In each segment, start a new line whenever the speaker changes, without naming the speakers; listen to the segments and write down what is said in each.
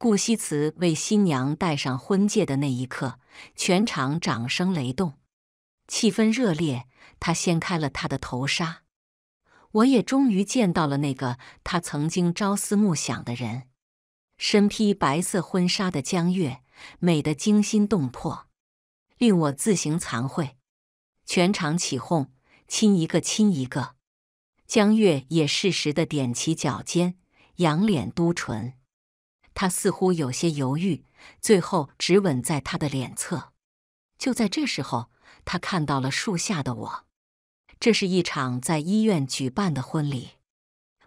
顾惜辞为新娘戴上婚戒的那一刻，全场掌声雷动，气氛热烈。他掀开了她的头纱，我也终于见到了那个他曾经朝思暮想的人。身披白色婚纱的江月，美得惊心动魄，令我自行惭愧。全场起哄，亲一个，亲一个。江月也适时的踮起脚尖，仰脸嘟唇。他似乎有些犹豫，最后只吻在他的脸侧。就在这时候，他看到了树下的我。这是一场在医院举办的婚礼，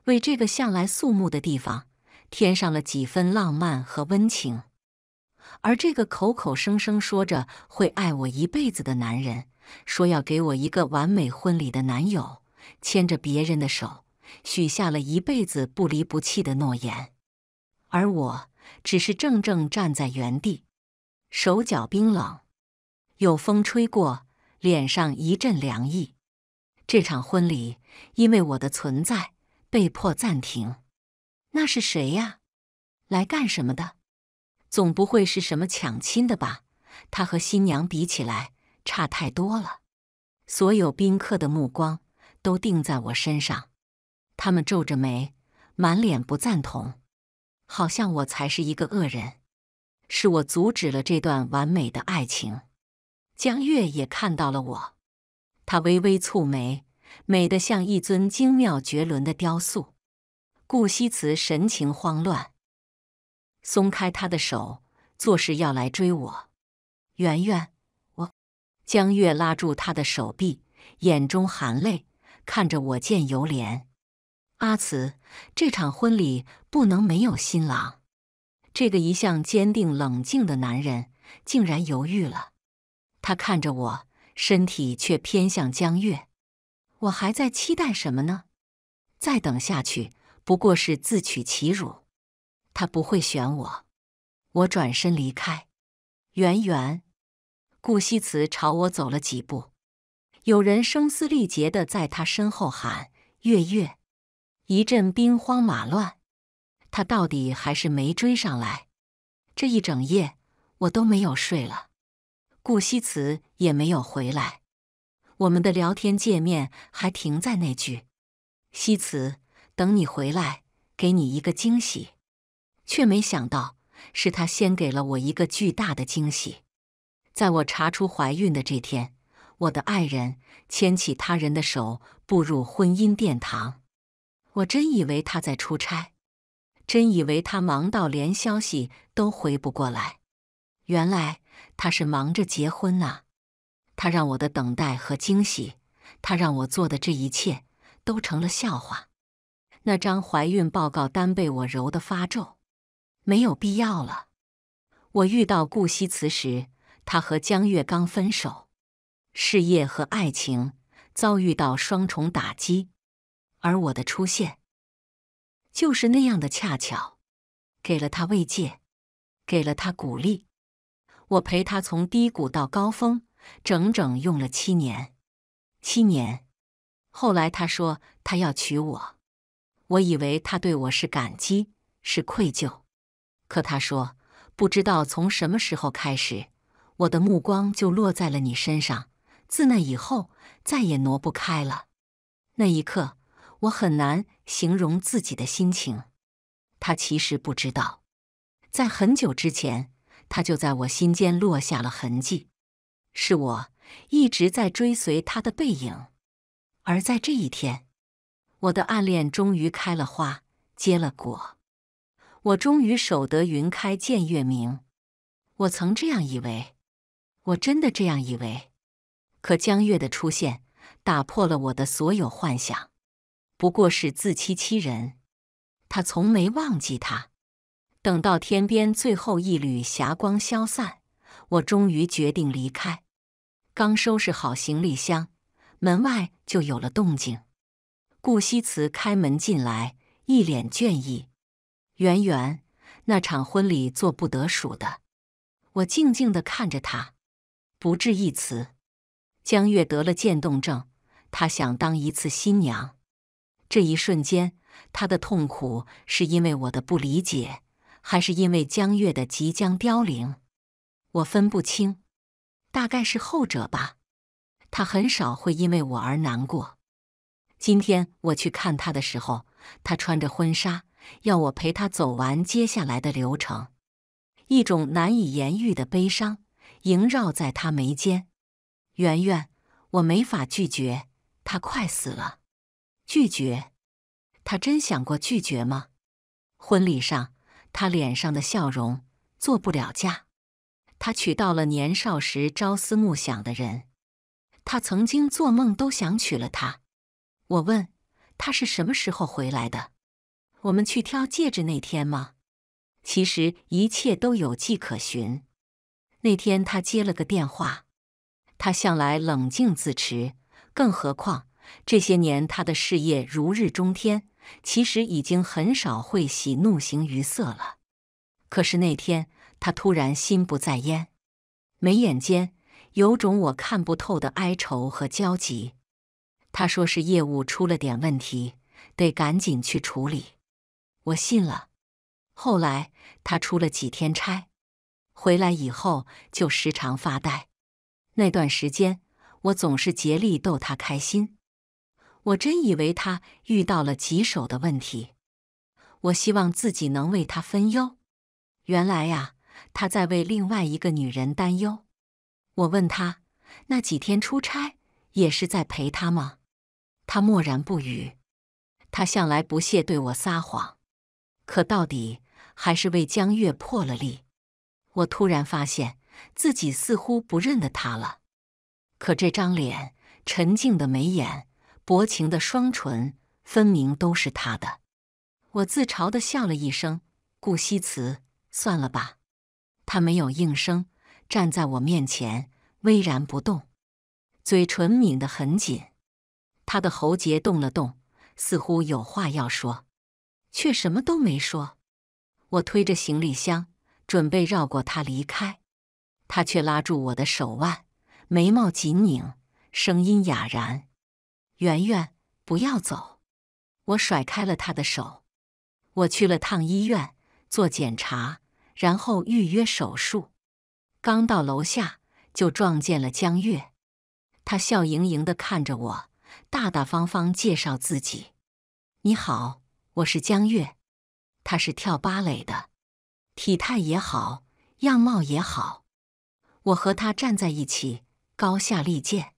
为这个向来肃穆的地方添上了几分浪漫和温情。而这个口口声声说着会爱我一辈子的男人，说要给我一个完美婚礼的男友，牵着别人的手，许下了一辈子不离不弃的诺言。而我只是怔怔站在原地，手脚冰冷。有风吹过，脸上一阵凉意。这场婚礼因为我的存在被迫暂停。那是谁呀？来干什么的？总不会是什么抢亲的吧？他和新娘比起来差太多了。所有宾客的目光都定在我身上，他们皱着眉，满脸不赞同。好像我才是一个恶人，是我阻止了这段完美的爱情。江月也看到了我，他微微蹙眉，美得像一尊精妙绝伦的雕塑。顾惜辞神情慌乱，松开他的手，作势要来追我。圆圆，我……江月拉住他的手臂，眼中含泪，看着我，见犹怜。阿慈，这场婚礼不能没有新郎。这个一向坚定冷静的男人竟然犹豫了。他看着我，身体却偏向江月。我还在期待什么呢？再等下去不过是自取其辱。他不会选我。我转身离开。圆圆，顾惜辞朝我走了几步。有人声嘶力竭的在他身后喊：“月月。”一阵兵荒马乱，他到底还是没追上来。这一整夜我都没有睡了，顾惜辞也没有回来。我们的聊天界面还停在那句：“惜辞，等你回来，给你一个惊喜。”却没想到是他先给了我一个巨大的惊喜。在我查出怀孕的这天，我的爱人牵起他人的手，步入婚姻殿堂。我真以为他在出差，真以为他忙到连消息都回不过来。原来他是忙着结婚呐！他让我的等待和惊喜，他让我做的这一切，都成了笑话。那张怀孕报告单被我揉得发皱，没有必要了。我遇到顾惜辞时，他和江月刚分手，事业和爱情遭遇到双重打击。而我的出现，就是那样的恰巧，给了他慰藉，给了他鼓励。我陪他从低谷到高峰，整整用了七年。七年。后来他说他要娶我，我以为他对我是感激，是愧疚。可他说，不知道从什么时候开始，我的目光就落在了你身上，自那以后再也挪不开了。那一刻。我很难形容自己的心情。他其实不知道，在很久之前，他就在我心间落下了痕迹。是我一直在追随他的背影，而在这一天，我的暗恋终于开了花，结了果。我终于守得云开见月明。我曾这样以为，我真的这样以为。可江月的出现，打破了我的所有幻想。不过是自欺欺人。他从没忘记他。等到天边最后一缕霞光消散，我终于决定离开。刚收拾好行李箱，门外就有了动静。顾惜辞开门进来，一脸倦意。圆圆，那场婚礼做不得数的。我静静地看着他，不置一词。江月得了渐冻症，她想当一次新娘。这一瞬间，他的痛苦是因为我的不理解，还是因为江月的即将凋零？我分不清，大概是后者吧。他很少会因为我而难过。今天我去看他的时候，他穿着婚纱，要我陪他走完接下来的流程。一种难以言喻的悲伤萦绕在他眉间。圆圆，我没法拒绝，他快死了。拒绝？他真想过拒绝吗？婚礼上，他脸上的笑容做不了假。他娶到了年少时朝思暮想的人。他曾经做梦都想娶了她。我问他是什么时候回来的？我们去挑戒指那天吗？其实一切都有迹可循。那天他接了个电话。他向来冷静自持，更何况……这些年，他的事业如日中天，其实已经很少会喜怒形于色了。可是那天，他突然心不在焉，眉眼间有种我看不透的哀愁和焦急。他说是业务出了点问题，得赶紧去处理。我信了。后来他出了几天差，回来以后就时常发呆。那段时间，我总是竭力逗他开心。我真以为他遇到了棘手的问题，我希望自己能为他分忧。原来呀，他在为另外一个女人担忧。我问他那几天出差也是在陪她吗？他默然不语。他向来不屑对我撒谎，可到底还是为江月破了例。我突然发现自己似乎不认得他了，可这张脸，沉静的眉眼。薄情的双唇，分明都是他的。我自嘲的笑了一声。顾惜辞，算了吧。他没有应声，站在我面前，巍然不动，嘴唇抿得很紧。他的喉结动了动，似乎有话要说，却什么都没说。我推着行李箱，准备绕过他离开，他却拉住我的手腕，眉毛紧拧，声音哑然。圆圆，不要走！我甩开了他的手。我去了趟医院做检查，然后预约手术。刚到楼下就撞见了江月，他笑盈盈地看着我，大大方方介绍自己：“你好，我是江月，他是跳芭蕾的，体态也好，样貌也好。我和他站在一起，高下立见。”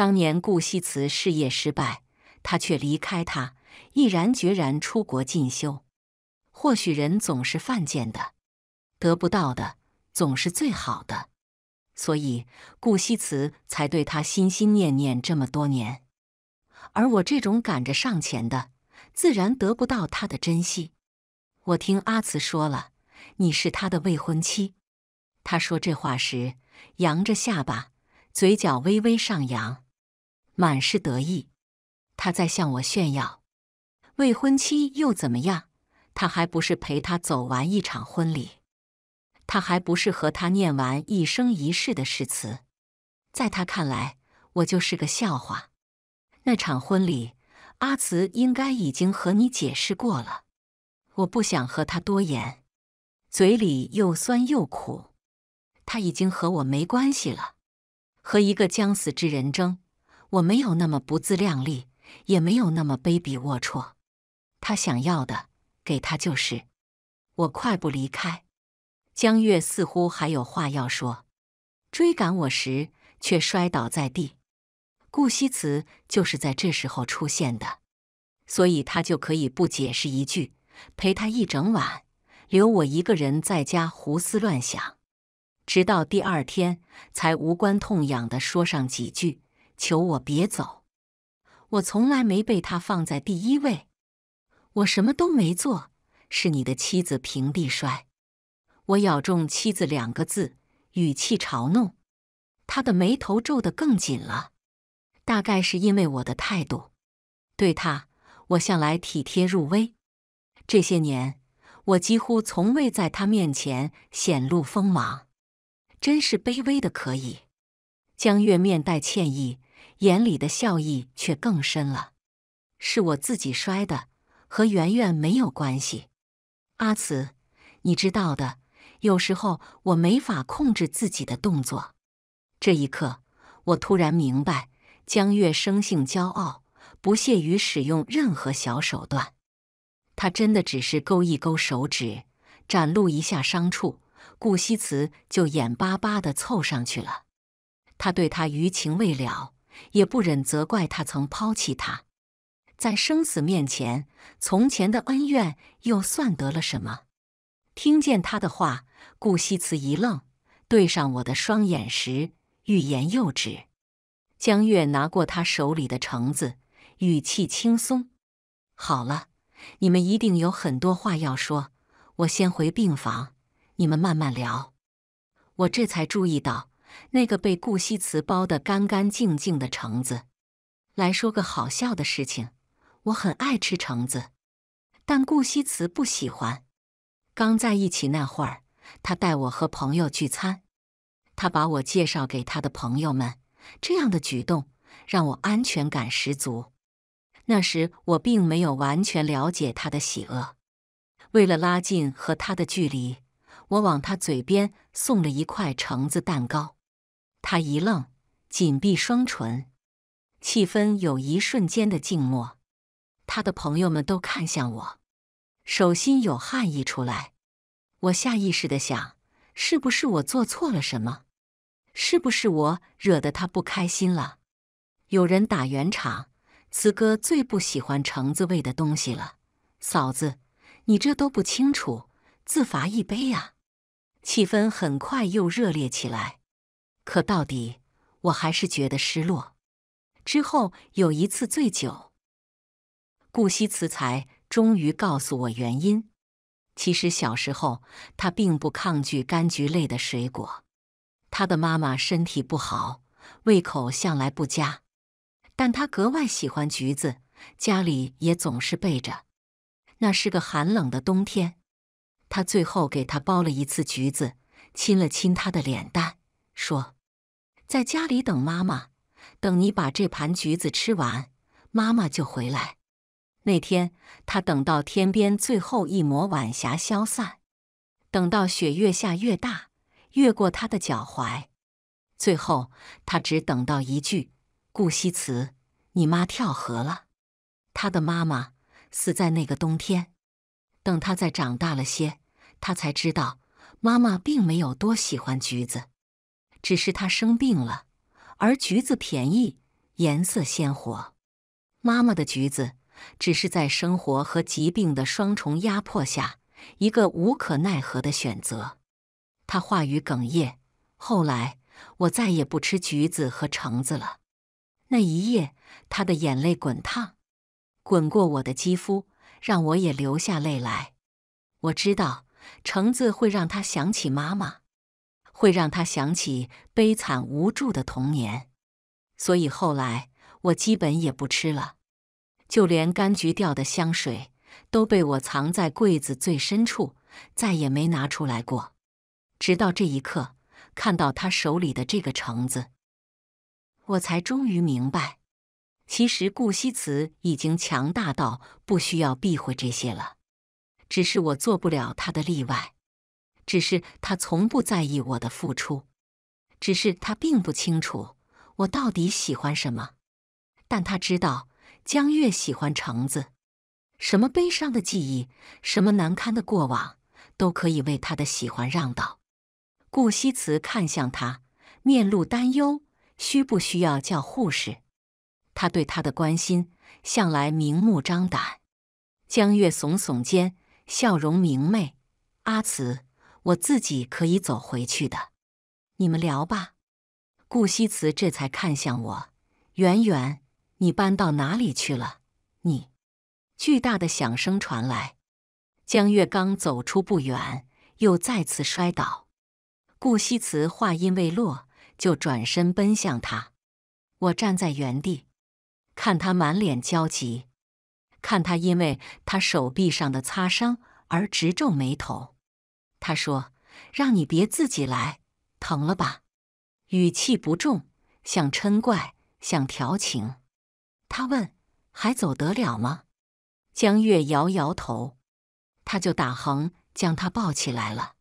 当年顾惜辞事业失败，他却离开他，毅然决然出国进修。或许人总是犯贱的，得不到的总是最好的，所以顾惜辞才对他心心念念这么多年。而我这种赶着上前的，自然得不到他的珍惜。我听阿慈说了，你是他的未婚妻。他说这话时，扬着下巴，嘴角微微上扬。满是得意，他在向我炫耀。未婚妻又怎么样？他还不是陪他走完一场婚礼？他还不是和他念完一生一世的誓词？在他看来，我就是个笑话。那场婚礼，阿慈应该已经和你解释过了。我不想和他多言，嘴里又酸又苦。他已经和我没关系了，和一个将死之人争。我没有那么不自量力，也没有那么卑鄙龌龊。他想要的，给他就是。我快步离开。江月似乎还有话要说，追赶我时却摔倒在地。顾惜辞就是在这时候出现的，所以他就可以不解释一句，陪他一整晚，留我一个人在家胡思乱想，直到第二天才无关痛痒的说上几句。求我别走！我从来没被他放在第一位，我什么都没做，是你的妻子平地摔。我咬中“妻子”两个字，语气嘲弄。他的眉头皱得更紧了，大概是因为我的态度。对他，我向来体贴入微，这些年我几乎从未在他面前显露锋芒，真是卑微的可以。江月面带歉意。眼里的笑意却更深了。是我自己摔的，和圆圆没有关系。阿慈，你知道的，有时候我没法控制自己的动作。这一刻，我突然明白，江月生性骄傲，不屑于使用任何小手段。他真的只是勾一勾手指，展露一下伤处，顾惜辞就眼巴巴的凑上去了。他对他余情未了。也不忍责怪他曾抛弃他，在生死面前，从前的恩怨又算得了什么？听见他的话，顾惜辞一愣，对上我的双眼时，欲言又止。江月拿过他手里的橙子，语气轻松：“好了，你们一定有很多话要说，我先回病房，你们慢慢聊。”我这才注意到。那个被顾惜辞包得干干净净的橙子，来说个好笑的事情。我很爱吃橙子，但顾惜辞不喜欢。刚在一起那会儿，他带我和朋友聚餐，他把我介绍给他的朋友们，这样的举动让我安全感十足。那时我并没有完全了解他的喜恶。为了拉近和他的距离，我往他嘴边送了一块橙子蛋糕。他一愣，紧闭双唇，气氛有一瞬间的静默。他的朋友们都看向我，手心有汗溢出来。我下意识的想：是不是我做错了什么？是不是我惹得他不开心了？有人打圆场：“慈哥最不喜欢橙子味的东西了，嫂子，你这都不清楚，自罚一杯啊！”气氛很快又热烈起来。可到底，我还是觉得失落。之后有一次醉酒，顾惜慈才终于告诉我原因。其实小时候，他并不抗拒柑橘类的水果。他的妈妈身体不好，胃口向来不佳，但他格外喜欢橘子，家里也总是备着。那是个寒冷的冬天，他最后给他剥了一次橘子，亲了亲他的脸蛋。说：“在家里等妈妈，等你把这盘橘子吃完，妈妈就回来。”那天，他等到天边最后一抹晚霞消散，等到雪越下越大，越过他的脚踝，最后他只等到一句：“顾惜辞，你妈跳河了。”他的妈妈死在那个冬天。等他再长大了些，他才知道妈妈并没有多喜欢橘子。只是他生病了，而橘子便宜，颜色鲜活。妈妈的橘子，只是在生活和疾病的双重压迫下，一个无可奈何的选择。他话语哽咽。后来，我再也不吃橘子和橙子了。那一夜，他的眼泪滚烫，滚过我的肌肤，让我也流下泪来。我知道，橙子会让他想起妈妈。会让他想起悲惨无助的童年，所以后来我基本也不吃了，就连柑橘调的香水都被我藏在柜子最深处，再也没拿出来过。直到这一刻，看到他手里的这个橙子，我才终于明白，其实顾惜辞已经强大到不需要避讳这些了，只是我做不了他的例外。只是他从不在意我的付出，只是他并不清楚我到底喜欢什么，但他知道江月喜欢橙子，什么悲伤的记忆，什么难堪的过往，都可以为他的喜欢让道。顾惜辞看向他，面露担忧：“需不需要叫护士？”他对他的关心向来明目张胆。江月耸耸肩，笑容明媚：“阿慈。”我自己可以走回去的，你们聊吧。顾西辞这才看向我，圆圆，你搬到哪里去了？你！巨大的响声传来，江月刚走出不远，又再次摔倒。顾西辞话音未落，就转身奔向他。我站在原地，看他满脸焦急，看他因为他手臂上的擦伤而直皱眉头。他说：“让你别自己来，疼了吧？”语气不重，像嗔怪，像调情。他问：“还走得了吗？”江月摇摇头，他就打横将他抱起来了。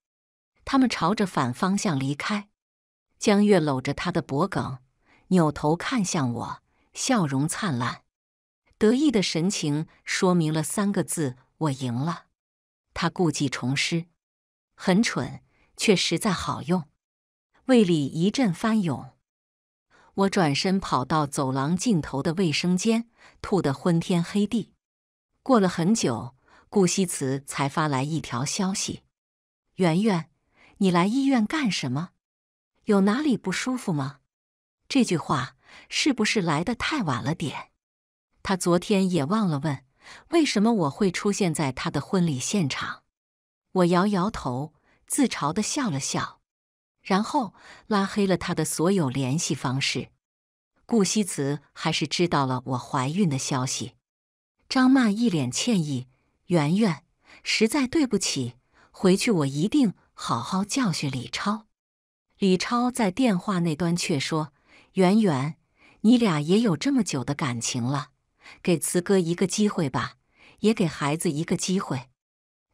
他们朝着反方向离开。江月搂着他的脖颈，扭头看向我，笑容灿烂，得意的神情说明了三个字：“我赢了。”他故技重施。很蠢，却实在好用。胃里一阵翻涌，我转身跑到走廊尽头的卫生间，吐得昏天黑地。过了很久，顾西辞才发来一条消息：“圆圆，你来医院干什么？有哪里不舒服吗？”这句话是不是来得太晚了点？他昨天也忘了问，为什么我会出现在他的婚礼现场。我摇摇头，自嘲的笑了笑，然后拉黑了他的所有联系方式。顾惜辞还是知道了我怀孕的消息。张曼一脸歉意：“圆圆，实在对不起，回去我一定好好教训李超。”李超在电话那端却说：“圆圆，你俩也有这么久的感情了，给辞哥一个机会吧，也给孩子一个机会。”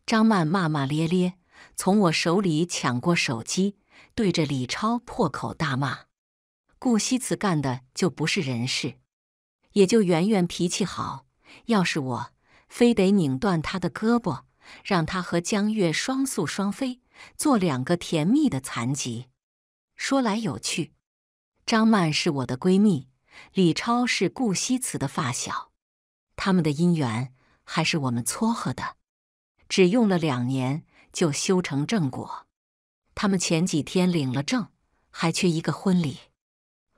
张曼骂骂咧咧，从我手里抢过手机，对着李超破口大骂：“顾惜辞干的就不是人事，也就圆圆脾气好。要是我，非得拧断他的胳膊，让他和江月双宿双飞，做两个甜蜜的残疾。”说来有趣，张曼是我的闺蜜，李超是顾惜辞的发小，他们的姻缘还是我们撮合的。只用了两年就修成正果，他们前几天领了证，还缺一个婚礼。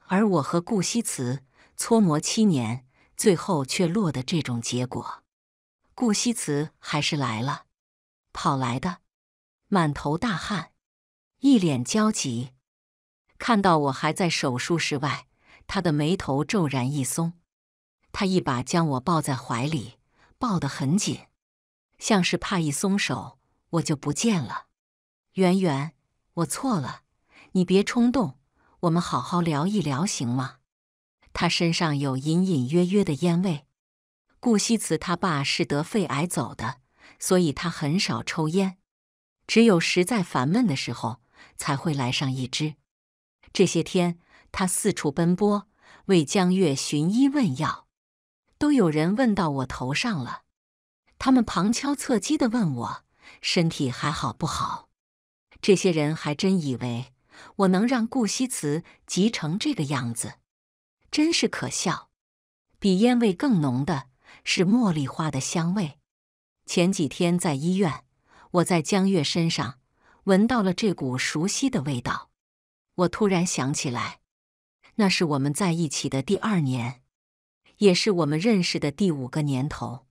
而我和顾西辞搓磨七年，最后却落得这种结果。顾西辞还是来了，跑来的，满头大汗，一脸焦急。看到我还在手术室外，他的眉头骤然一松，他一把将我抱在怀里，抱得很紧。像是怕一松手我就不见了，圆圆，我错了，你别冲动，我们好好聊一聊，行吗？他身上有隐隐约约的烟味。顾惜辞他爸是得肺癌走的，所以他很少抽烟，只有实在烦闷的时候才会来上一支。这些天他四处奔波，为江月寻医问药，都有人问到我头上了。他们旁敲侧击的问我身体还好不好，这些人还真以为我能让顾惜辞急成这个样子，真是可笑。比烟味更浓的是茉莉花的香味。前几天在医院，我在江月身上闻到了这股熟悉的味道，我突然想起来，那是我们在一起的第二年，也是我们认识的第五个年头。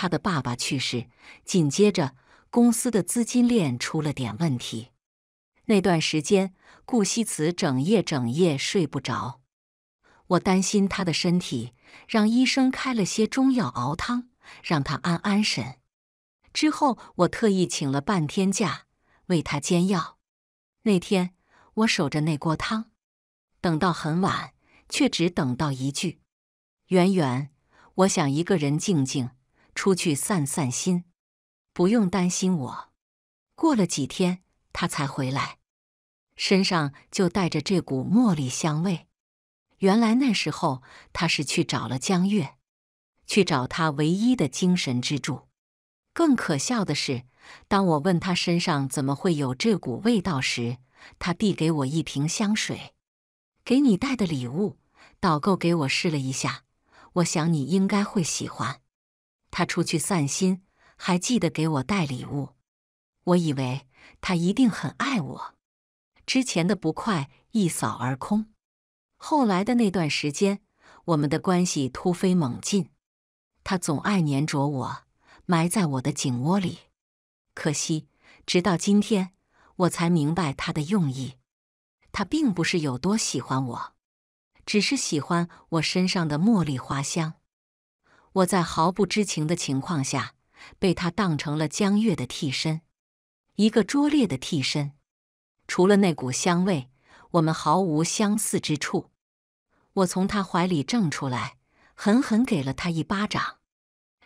他的爸爸去世，紧接着公司的资金链出了点问题。那段时间，顾惜辞整夜整夜睡不着。我担心他的身体，让医生开了些中药熬汤，让他安安神。之后，我特意请了半天假，为他煎药。那天，我守着那锅汤，等到很晚，却只等到一句：“圆圆，我想一个人静静。”出去散散心，不用担心我。过了几天，他才回来，身上就带着这股茉莉香味。原来那时候他是去找了江月，去找他唯一的精神支柱。更可笑的是，当我问他身上怎么会有这股味道时，他递给我一瓶香水，给你带的礼物。导购给我试了一下，我想你应该会喜欢。他出去散心，还记得给我带礼物。我以为他一定很爱我，之前的不快一扫而空。后来的那段时间，我们的关系突飞猛进。他总爱粘着我，埋在我的颈窝里。可惜，直到今天，我才明白他的用意。他并不是有多喜欢我，只是喜欢我身上的茉莉花香。我在毫不知情的情况下被他当成了江月的替身，一个拙劣的替身。除了那股香味，我们毫无相似之处。我从他怀里挣出来，狠狠给了他一巴掌。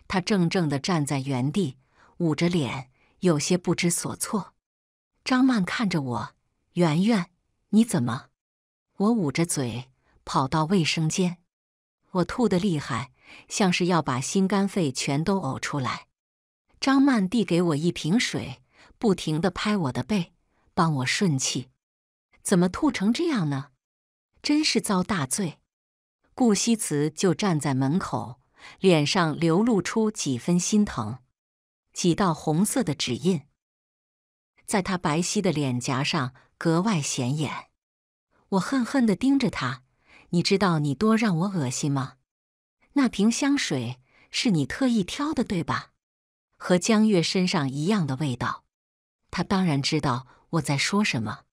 他怔怔地站在原地，捂着脸，有些不知所措。张曼看着我，圆圆，你怎么？我捂着嘴跑到卫生间，我吐得厉害。像是要把心肝肺全都呕出来。张曼递给我一瓶水，不停的拍我的背，帮我顺气。怎么吐成这样呢？真是遭大罪！顾惜辞就站在门口，脸上流露出几分心疼。几道红色的指印，在他白皙的脸颊上格外显眼。我恨恨的盯着他，你知道你多让我恶心吗？那瓶香水是你特意挑的，对吧？和江月身上一样的味道。他当然知道我在说什么。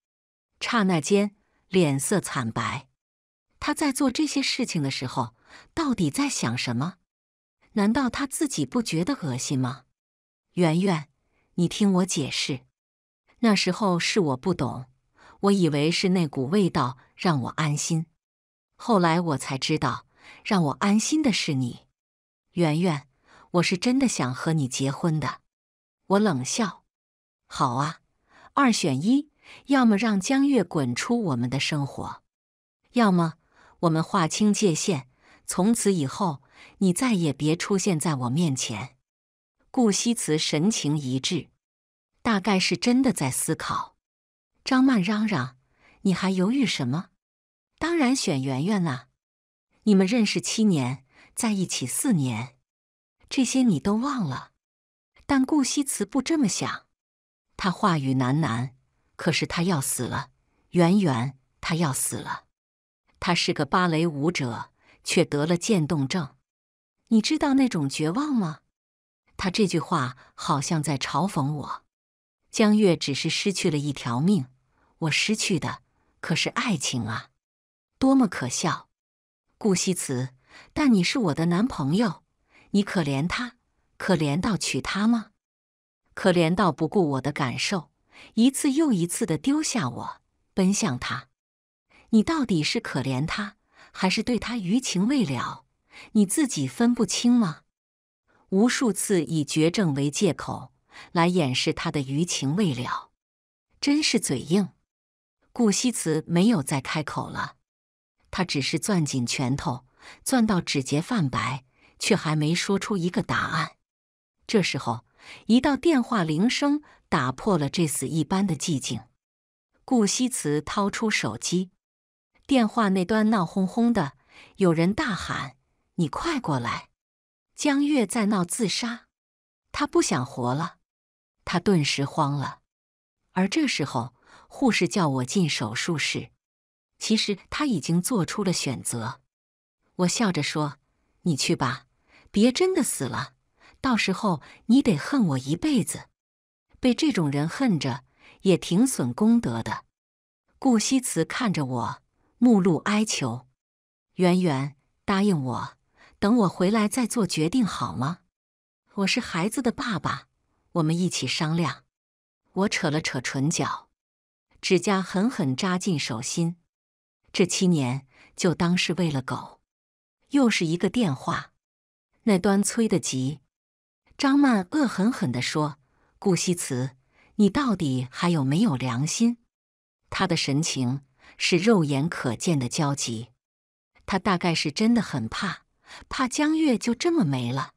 刹那间，脸色惨白。他在做这些事情的时候，到底在想什么？难道他自己不觉得恶心吗？圆圆，你听我解释。那时候是我不懂，我以为是那股味道让我安心。后来我才知道。让我安心的是你，圆圆，我是真的想和你结婚的。我冷笑：“好啊，二选一，要么让江月滚出我们的生活，要么我们划清界限，从此以后你再也别出现在我面前。”顾惜辞神情一致，大概是真的在思考。张曼嚷嚷：“你还犹豫什么？当然选圆圆啦！”你们认识七年，在一起四年，这些你都忘了，但顾惜辞不这么想。他话语喃喃，可是他要死了，圆圆，他要死了。他是个芭蕾舞者，却得了渐冻症。你知道那种绝望吗？他这句话好像在嘲讽我。江月只是失去了一条命，我失去的可是爱情啊！多么可笑。顾惜辞，但你是我的男朋友，你可怜他，可怜到娶她吗？可怜到不顾我的感受，一次又一次的丢下我，奔向他。你到底是可怜他，还是对他余情未了？你自己分不清吗？无数次以绝症为借口来掩饰他的余情未了，真是嘴硬。顾惜辞没有再开口了。他只是攥紧拳头，攥到指节泛白，却还没说出一个答案。这时候，一道电话铃声打破了这死一般的寂静。顾惜辞掏出手机，电话那端闹哄哄的，有人大喊：“你快过来！江月在闹自杀，他不想活了。”他顿时慌了。而这时候，护士叫我进手术室。其实他已经做出了选择，我笑着说：“你去吧，别真的死了，到时候你得恨我一辈子。被这种人恨着也挺损功德的。”顾惜辞看着我，目露哀求：“圆圆，答应我，等我回来再做决定，好吗？我是孩子的爸爸，我们一起商量。”我扯了扯唇角，指甲狠狠扎进手心。这七年就当是喂了狗，又是一个电话，那端催得急。张曼恶狠狠地说：“顾惜辞，你到底还有没有良心？”他的神情是肉眼可见的焦急，他大概是真的很怕，怕江月就这么没了。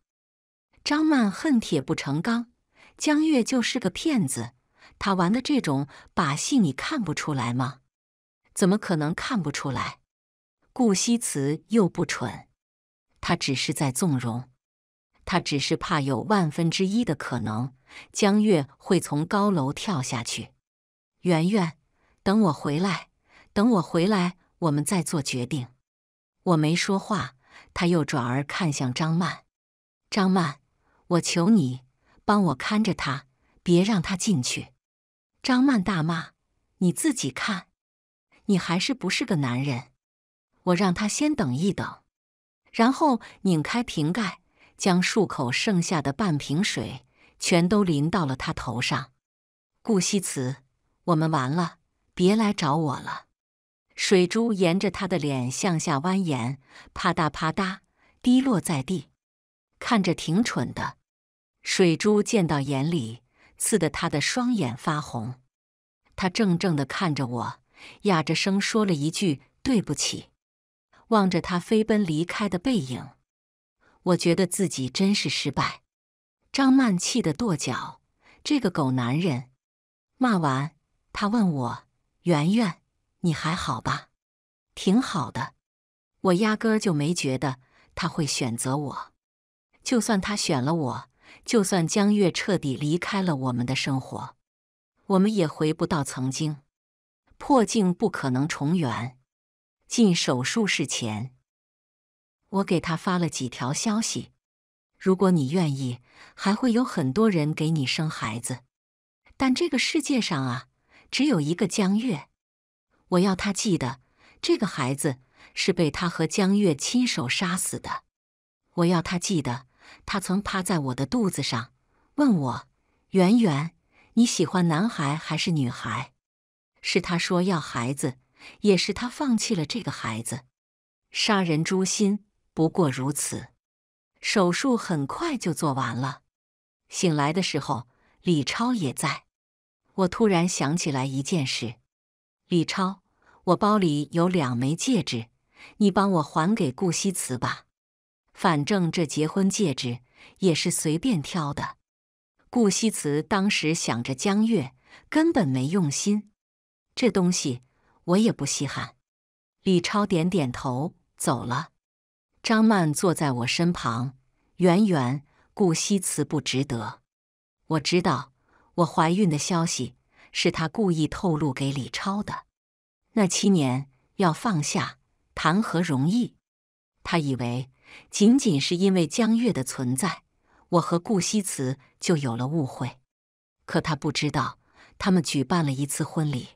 张曼恨铁不成钢，江月就是个骗子，他玩的这种把戏你看不出来吗？怎么可能看不出来？顾惜辞又不蠢，他只是在纵容，他只是怕有万分之一的可能江月会从高楼跳下去。圆圆，等我回来，等我回来，我们再做决定。我没说话，他又转而看向张曼。张曼，我求你帮我看着他，别让他进去。张曼大骂：“你自己看。”你还是不是个男人？我让他先等一等，然后拧开瓶盖，将漱口剩下的半瓶水全都淋到了他头上。顾惜辞，我们完了，别来找我了。水珠沿着他的脸向下蜿蜒，啪嗒啪嗒滴落在地，看着挺蠢的。水珠溅到眼里，刺得他的双眼发红。他怔怔地看着我。哑着声说了一句：“对不起。”望着他飞奔离开的背影，我觉得自己真是失败。张曼气得跺脚：“这个狗男人！”骂完，他问我：“圆圆，你还好吧？”“挺好的。”我压根儿就没觉得他会选择我。就算他选了我，就算江月彻底离开了我们的生活，我们也回不到曾经。破镜不可能重圆。进手术室前，我给他发了几条消息。如果你愿意，还会有很多人给你生孩子。但这个世界上啊，只有一个江月。我要他记得，这个孩子是被他和江月亲手杀死的。我要他记得，他曾趴在我的肚子上，问我：“圆圆，你喜欢男孩还是女孩？”是他说要孩子，也是他放弃了这个孩子。杀人诛心，不过如此。手术很快就做完了。醒来的时候，李超也在。我突然想起来一件事，李超，我包里有两枚戒指，你帮我还给顾西辞吧。反正这结婚戒指也是随便挑的。顾西辞当时想着江月，根本没用心。这东西我也不稀罕。李超点点头，走了。张曼坐在我身旁。圆圆，顾惜辞不值得。我知道，我怀孕的消息是他故意透露给李超的。那七年要放下，谈何容易？他以为仅仅是因为江月的存在，我和顾惜辞就有了误会。可他不知道，他们举办了一次婚礼。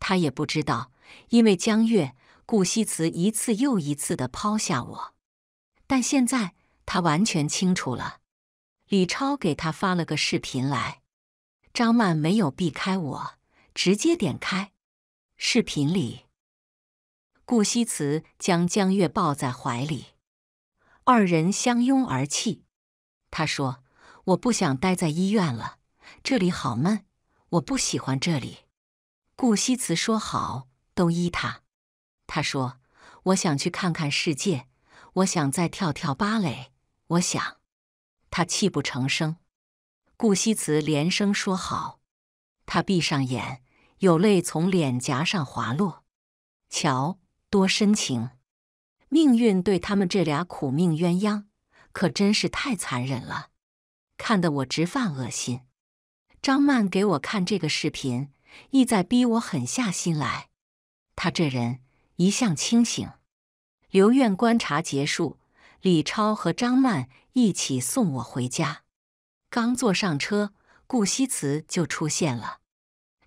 他也不知道，因为江月、顾惜辞一次又一次的抛下我，但现在他完全清楚了。李超给他发了个视频来，张曼没有避开我，直接点开。视频里，顾惜辞将江月抱在怀里，二人相拥而泣。他说：“我不想待在医院了，这里好闷，我不喜欢这里。”顾惜辞说：“好，都依他。”他说：“我想去看看世界，我想再跳跳芭蕾。”我想，他泣不成声。顾惜辞连声说：“好。”他闭上眼，有泪从脸颊上滑落。瞧，多深情！命运对他们这俩苦命鸳鸯，可真是太残忍了，看得我直犯恶心。张曼给我看这个视频。意在逼我狠下心来。他这人一向清醒。留院观察结束，李超和张曼一起送我回家。刚坐上车，顾惜辞就出现了。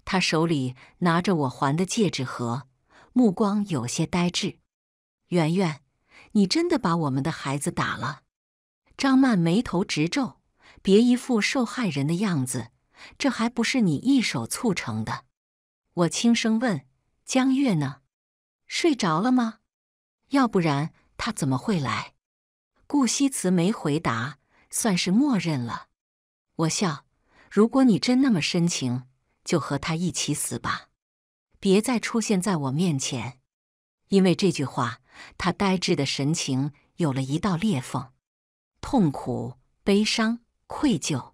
他手里拿着我还的戒指盒，目光有些呆滞。圆圆，你真的把我们的孩子打了？张曼眉头直皱，别一副受害人的样子。这还不是你一手促成的？我轻声问：“江月呢？睡着了吗？要不然他怎么会来？”顾惜辞没回答，算是默认了。我笑：“如果你真那么深情，就和他一起死吧！别再出现在我面前。”因为这句话，他呆滞的神情有了一道裂缝，痛苦、悲伤、愧疚。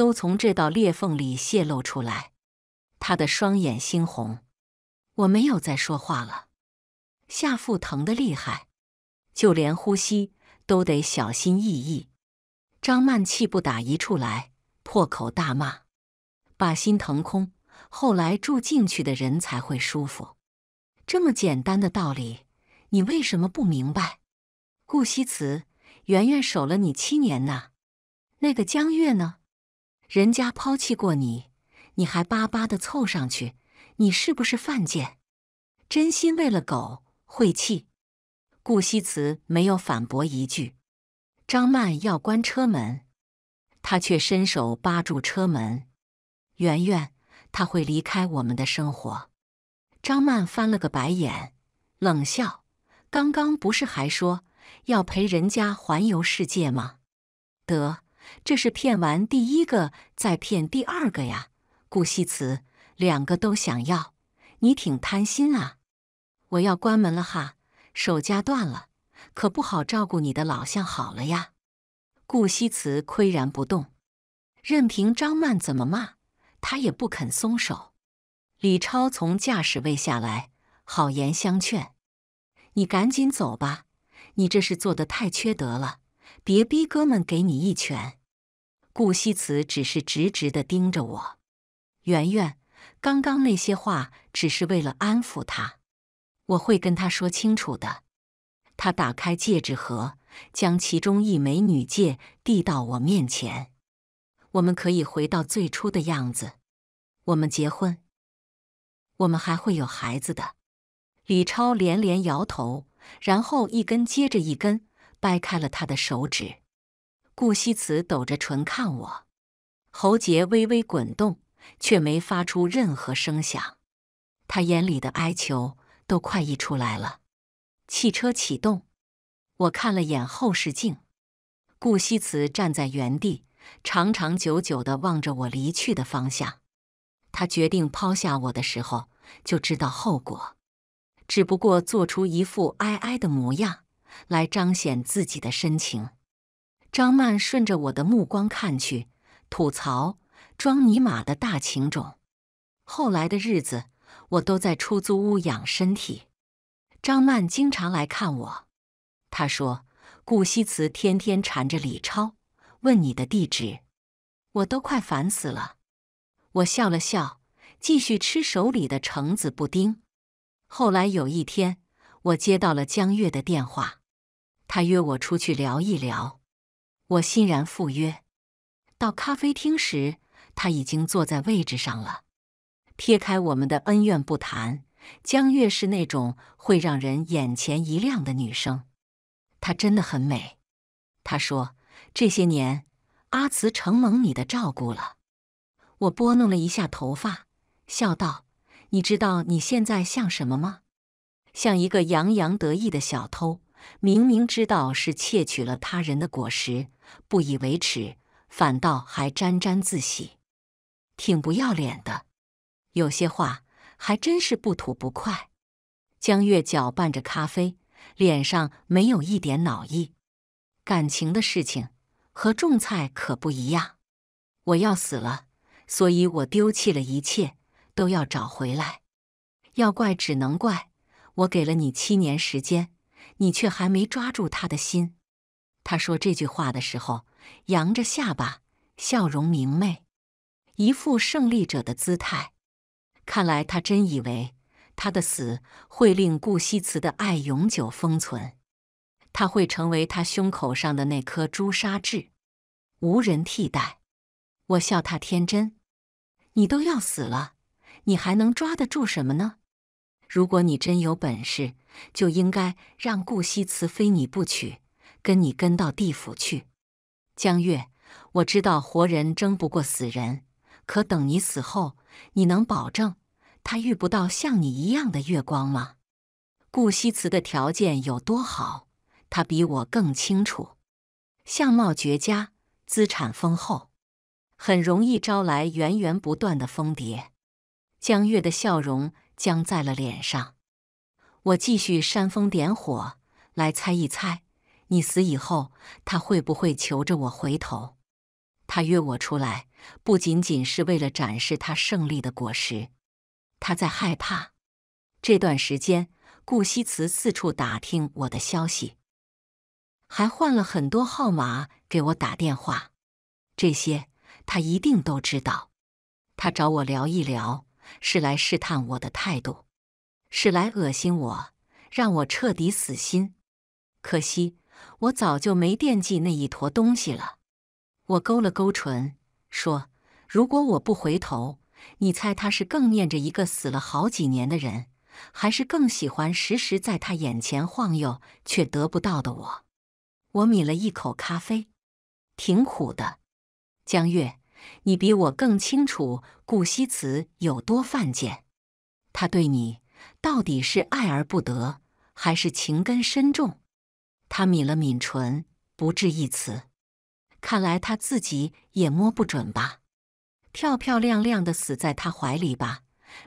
都从这道裂缝里泄露出来，他的双眼猩红。我没有再说话了，下腹疼得厉害，就连呼吸都得小心翼翼。张曼气不打一处来，破口大骂：“把心腾空，后来住进去的人才会舒服。这么简单的道理，你为什么不明白？”顾惜辞，圆圆守了你七年呐，那个江月呢？人家抛弃过你，你还巴巴的凑上去，你是不是犯贱？真心喂了狗，晦气。顾惜辞没有反驳一句。张曼要关车门，他却伸手扒住车门。圆圆，他会离开我们的生活。张曼翻了个白眼，冷笑：“刚刚不是还说要陪人家环游世界吗？得。”这是骗完第一个，再骗第二个呀，顾惜辞，两个都想要，你挺贪心啊！我要关门了哈，手夹断了，可不好照顾你的老相好了呀。顾惜辞岿然不动，任凭张曼怎么骂，他也不肯松手。李超从驾驶位下来，好言相劝：“你赶紧走吧，你这是做的太缺德了，别逼哥们给你一拳。”顾惜辞只是直直的盯着我。圆圆，刚刚那些话只是为了安抚他，我会跟他说清楚的。他打开戒指盒，将其中一枚女戒递到我面前。我们可以回到最初的样子，我们结婚，我们还会有孩子的。李超连连摇头，然后一根接着一根掰开了他的手指。顾惜辞抖着唇看我，喉结微微滚动，却没发出任何声响。他眼里的哀求都快溢出来了。汽车启动，我看了眼后视镜，顾惜辞站在原地，长长久久的望着我离去的方向。他决定抛下我的时候，就知道后果。只不过做出一副哀哀的模样，来彰显自己的深情。张曼顺着我的目光看去，吐槽：“装尼玛的大情种。”后来的日子，我都在出租屋养身体。张曼经常来看我，她说：“顾西辞天天缠着李超，问你的地址，我都快烦死了。”我笑了笑，继续吃手里的橙子布丁。后来有一天，我接到了江月的电话，他约我出去聊一聊。我欣然赴约，到咖啡厅时，他已经坐在位置上了。撇开我们的恩怨不谈，江月是那种会让人眼前一亮的女生，她真的很美。她说：“这些年，阿慈承蒙你的照顾了。”我拨弄了一下头发，笑道：“你知道你现在像什么吗？像一个洋洋得意的小偷。”明明知道是窃取了他人的果实，不以为耻，反倒还沾沾自喜，挺不要脸的。有些话还真是不吐不快。江月搅拌着咖啡，脸上没有一点恼意。感情的事情和种菜可不一样。我要死了，所以我丢弃了一切，都要找回来。要怪只能怪我给了你七年时间。你却还没抓住他的心。他说这句话的时候，扬着下巴，笑容明媚，一副胜利者的姿态。看来他真以为他的死会令顾惜辞的爱永久封存，他会成为他胸口上的那颗朱砂痣，无人替代。我笑他天真。你都要死了，你还能抓得住什么呢？如果你真有本事。就应该让顾惜辞非你不娶，跟你跟到地府去。江月，我知道活人争不过死人，可等你死后，你能保证他遇不到像你一样的月光吗？顾惜辞的条件有多好，他比我更清楚。相貌绝佳，资产丰厚，很容易招来源源不断的蜂蝶。江月的笑容僵在了脸上。我继续煽风点火，来猜一猜，你死以后，他会不会求着我回头？他约我出来，不仅仅是为了展示他胜利的果实，他在害怕。这段时间，顾西辞四处打听我的消息，还换了很多号码给我打电话，这些他一定都知道。他找我聊一聊，是来试探我的态度。是来恶心我，让我彻底死心。可惜我早就没惦记那一坨东西了。我勾了勾唇，说：“如果我不回头，你猜他是更念着一个死了好几年的人，还是更喜欢时时在他眼前晃悠却得不到的我？”我抿了一口咖啡，挺苦的。江月，你比我更清楚顾惜辞有多犯贱。他对你。到底是爱而不得，还是情根深重？他抿了抿唇，不置一词。看来他自己也摸不准吧。漂漂亮亮的死在他怀里吧，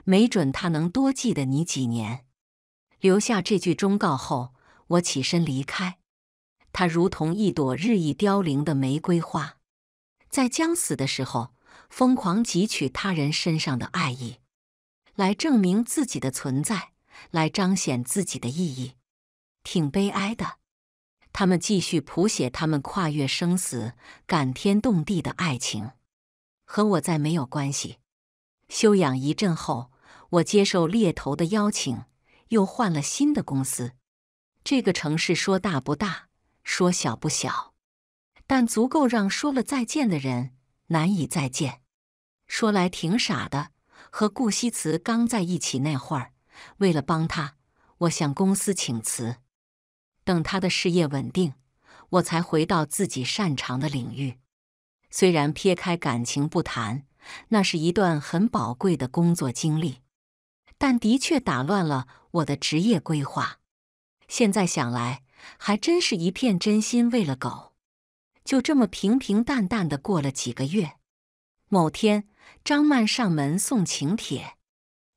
没准他能多记得你几年。留下这句忠告后，我起身离开。他如同一朵日益凋零的玫瑰花，在将死的时候，疯狂汲取他人身上的爱意。来证明自己的存在，来彰显自己的意义，挺悲哀的。他们继续谱写他们跨越生死、感天动地的爱情，和我再没有关系。休养一阵后，我接受猎头的邀请，又换了新的公司。这个城市说大不大，说小不小，但足够让说了再见的人难以再见。说来挺傻的。和顾惜辞刚在一起那会儿，为了帮他，我向公司请辞，等他的事业稳定，我才回到自己擅长的领域。虽然撇开感情不谈，那是一段很宝贵的工作经历，但的确打乱了我的职业规划。现在想来，还真是一片真心喂了狗，就这么平平淡淡的过了几个月。某天，张曼上门送请帖，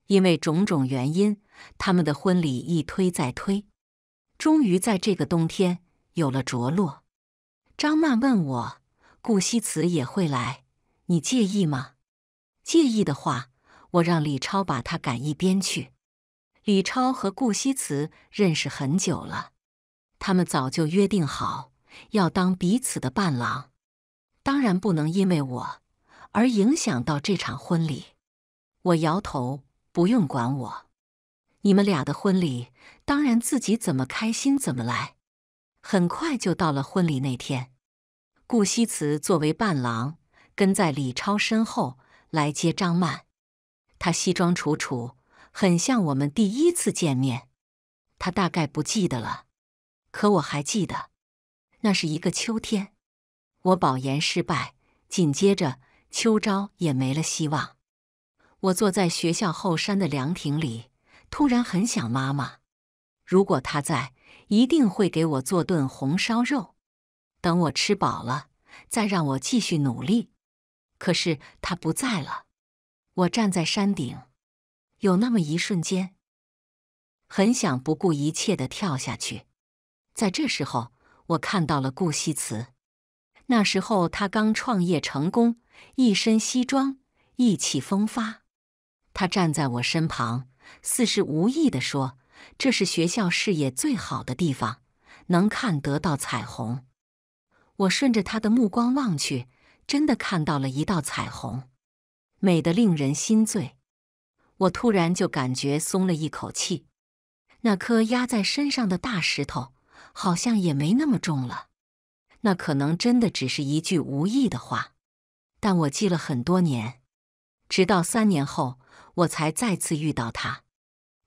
因为种种原因，他们的婚礼一推再推，终于在这个冬天有了着落。张曼问我：“顾惜辞也会来，你介意吗？”“介意的话，我让李超把他赶一边去。”李超和顾惜辞认识很久了，他们早就约定好要当彼此的伴郎，当然不能因为我。而影响到这场婚礼，我摇头，不用管我。你们俩的婚礼当然自己怎么开心怎么来。很快就到了婚礼那天，顾惜辞作为伴郎跟在李超身后来接张曼。他西装楚楚，很像我们第一次见面。他大概不记得了，可我还记得。那是一个秋天，我保研失败，紧接着。秋招也没了希望，我坐在学校后山的凉亭里，突然很想妈妈。如果她在，一定会给我做顿红烧肉，等我吃饱了，再让我继续努力。可是她不在了，我站在山顶，有那么一瞬间，很想不顾一切的跳下去。在这时候，我看到了顾惜辞。那时候他刚创业成功，一身西装，意气风发。他站在我身旁，似是无意的说：“这是学校视野最好的地方，能看得到彩虹。”我顺着他的目光望去，真的看到了一道彩虹，美得令人心醉。我突然就感觉松了一口气，那颗压在身上的大石头好像也没那么重了。那可能真的只是一句无意的话，但我记了很多年，直到三年后我才再次遇到他。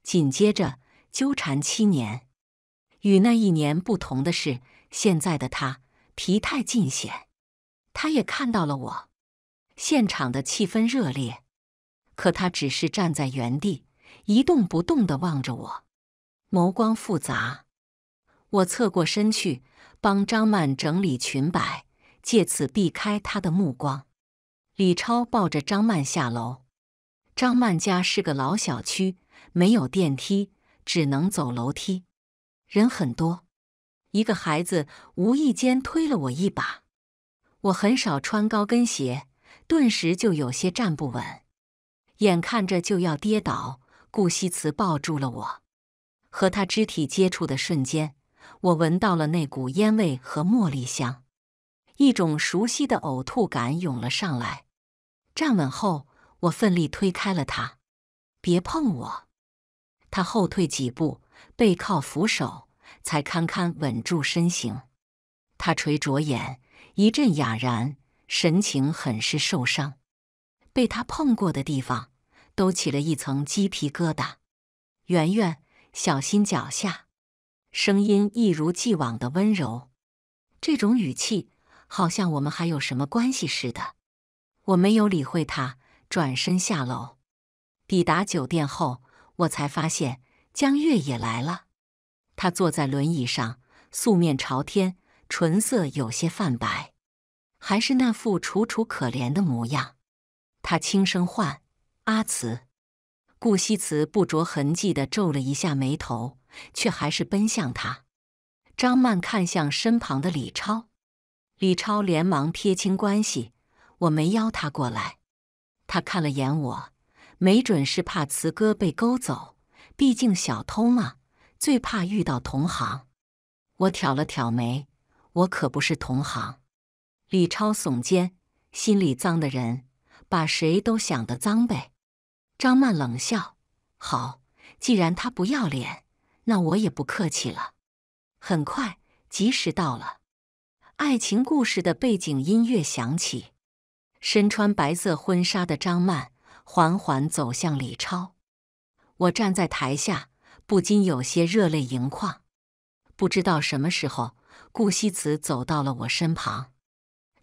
紧接着纠缠七年，与那一年不同的是，现在的他皮态尽显。他也看到了我，现场的气氛热烈，可他只是站在原地一动不动的望着我，眸光复杂。我侧过身去。帮张曼整理裙摆，借此避开他的目光。李超抱着张曼下楼。张曼家是个老小区，没有电梯，只能走楼梯。人很多，一个孩子无意间推了我一把。我很少穿高跟鞋，顿时就有些站不稳，眼看着就要跌倒。顾惜辞抱住了我，和他肢体接触的瞬间。我闻到了那股烟味和茉莉香，一种熟悉的呕吐感涌了上来。站稳后，我奋力推开了他：“别碰我！”他后退几步，背靠扶手，才堪堪稳住身形。他垂着眼，一阵哑然，神情很是受伤。被他碰过的地方，都起了一层鸡皮疙瘩。圆圆，小心脚下。声音一如既往的温柔，这种语气好像我们还有什么关系似的。我没有理会他，转身下楼。抵达酒店后，我才发现江月也来了。他坐在轮椅上，素面朝天，唇色有些泛白，还是那副楚楚可怜的模样。他轻声唤：“阿慈。”顾惜辞不着痕迹地皱了一下眉头。却还是奔向他。张曼看向身旁的李超，李超连忙撇清关系：“我没邀他过来。”他看了眼我，没准是怕慈哥被勾走，毕竟小偷嘛，最怕遇到同行。我挑了挑眉：“我可不是同行。”李超耸肩：“心里脏的人，把谁都想得脏呗。”张曼冷笑：“好，既然他不要脸。”那我也不客气了。很快，吉时到了，爱情故事的背景音乐响起。身穿白色婚纱的张曼缓缓走向李超。我站在台下，不禁有些热泪盈眶。不知道什么时候，顾西辞走到了我身旁，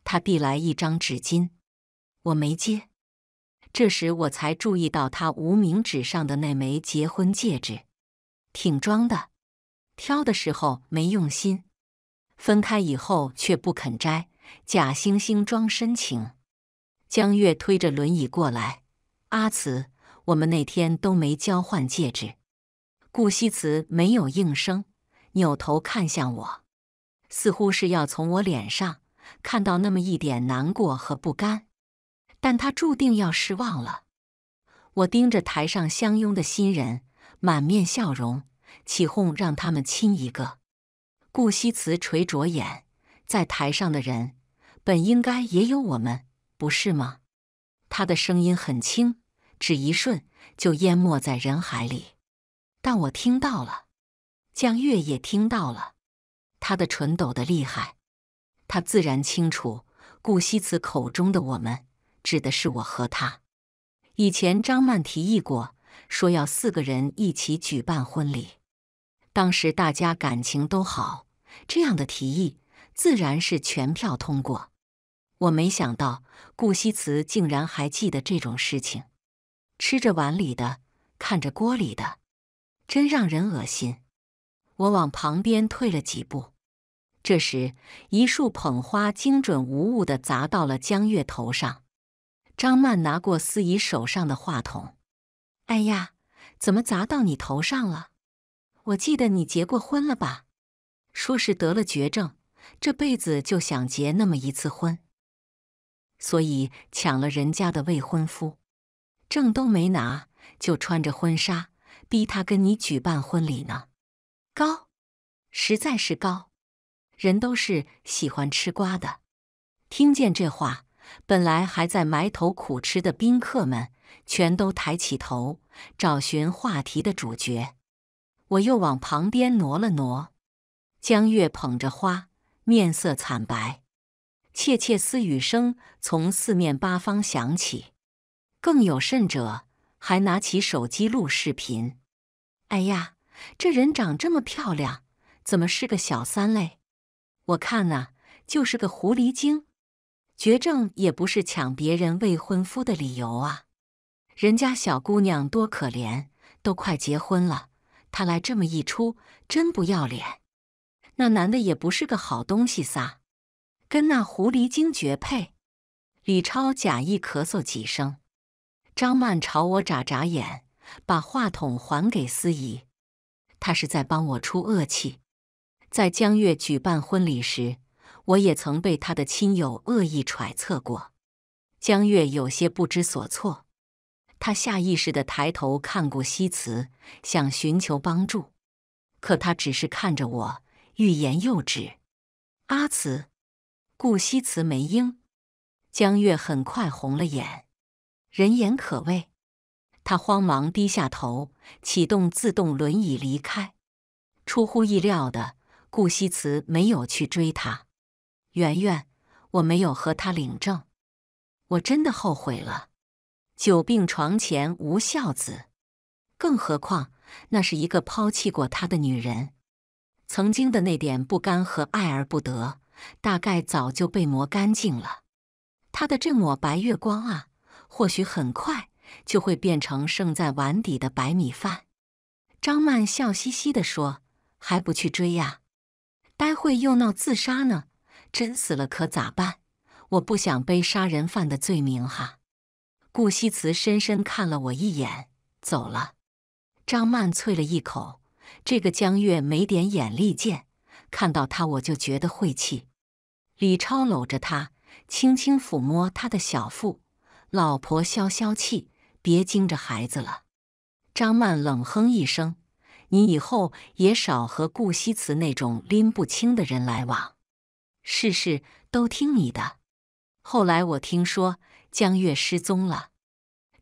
他递来一张纸巾，我没接。这时我才注意到他无名指上的那枚结婚戒指。挺装的，挑的时候没用心，分开以后却不肯摘，假惺惺装深情。江月推着轮椅过来，阿慈，我们那天都没交换戒指。顾惜辞没有应声，扭头看向我，似乎是要从我脸上看到那么一点难过和不甘，但他注定要失望了。我盯着台上相拥的新人。满面笑容，起哄让他们亲一个。顾惜辞垂着眼，在台上的人本应该也有我们，不是吗？他的声音很轻，只一瞬就淹没在人海里。但我听到了，江月也听到了。他的唇抖得厉害，他自然清楚，顾惜辞口中的“我们”指的是我和他。以前张曼提议过。说要四个人一起举办婚礼，当时大家感情都好，这样的提议自然是全票通过。我没想到顾惜辞竟然还记得这种事情，吃着碗里的看着锅里的，真让人恶心。我往旁边退了几步，这时一束捧花精准无误的砸到了江月头上。张曼拿过司仪手上的话筒。哎呀，怎么砸到你头上了？我记得你结过婚了吧？说是得了绝症，这辈子就想结那么一次婚，所以抢了人家的未婚夫，证都没拿，就穿着婚纱逼他跟你举办婚礼呢。高，实在是高，人都是喜欢吃瓜的。听见这话，本来还在埋头苦吃的宾客们。全都抬起头找寻话题的主角，我又往旁边挪了挪。江月捧着花，面色惨白，窃窃私语声从四面八方响起，更有甚者还拿起手机录视频。哎呀，这人长这么漂亮，怎么是个小三嘞？我看啊，就是个狐狸精。绝症也不是抢别人未婚夫的理由啊！人家小姑娘多可怜，都快结婚了，她来这么一出，真不要脸。那男的也不是个好东西撒，跟那狐狸精绝配。李超假意咳嗽几声，张曼朝我眨眨眼，把话筒还给司仪。他是在帮我出恶气。在江月举办婚礼时，我也曾被他的亲友恶意揣测过。江月有些不知所措。他下意识的抬头看顾西辞，想寻求帮助，可他只是看着我，欲言又止。阿辞，顾西辞没应。江月很快红了眼，人言可畏。他慌忙低下头，启动自动轮椅离开。出乎意料的，顾西辞没有去追他。圆圆，我没有和他领证，我真的后悔了。久病床前无孝子，更何况那是一个抛弃过他的女人。曾经的那点不甘和爱而不得，大概早就被磨干净了。他的这抹白月光啊，或许很快就会变成剩在碗底的白米饭。张曼笑嘻嘻的说：“还不去追呀？待会又闹自杀呢，真死了可咋办？我不想背杀人犯的罪名哈。”顾惜辞深深看了我一眼，走了。张曼啐了一口：“这个江月没点眼力见，看到他我就觉得晦气。”李超搂着她，轻轻抚摸他的小腹：“老婆，消消气，别惊着孩子了。”张曼冷哼一声：“你以后也少和顾惜辞那种拎不清的人来往，事事都听你的。”后来我听说。江月失踪了，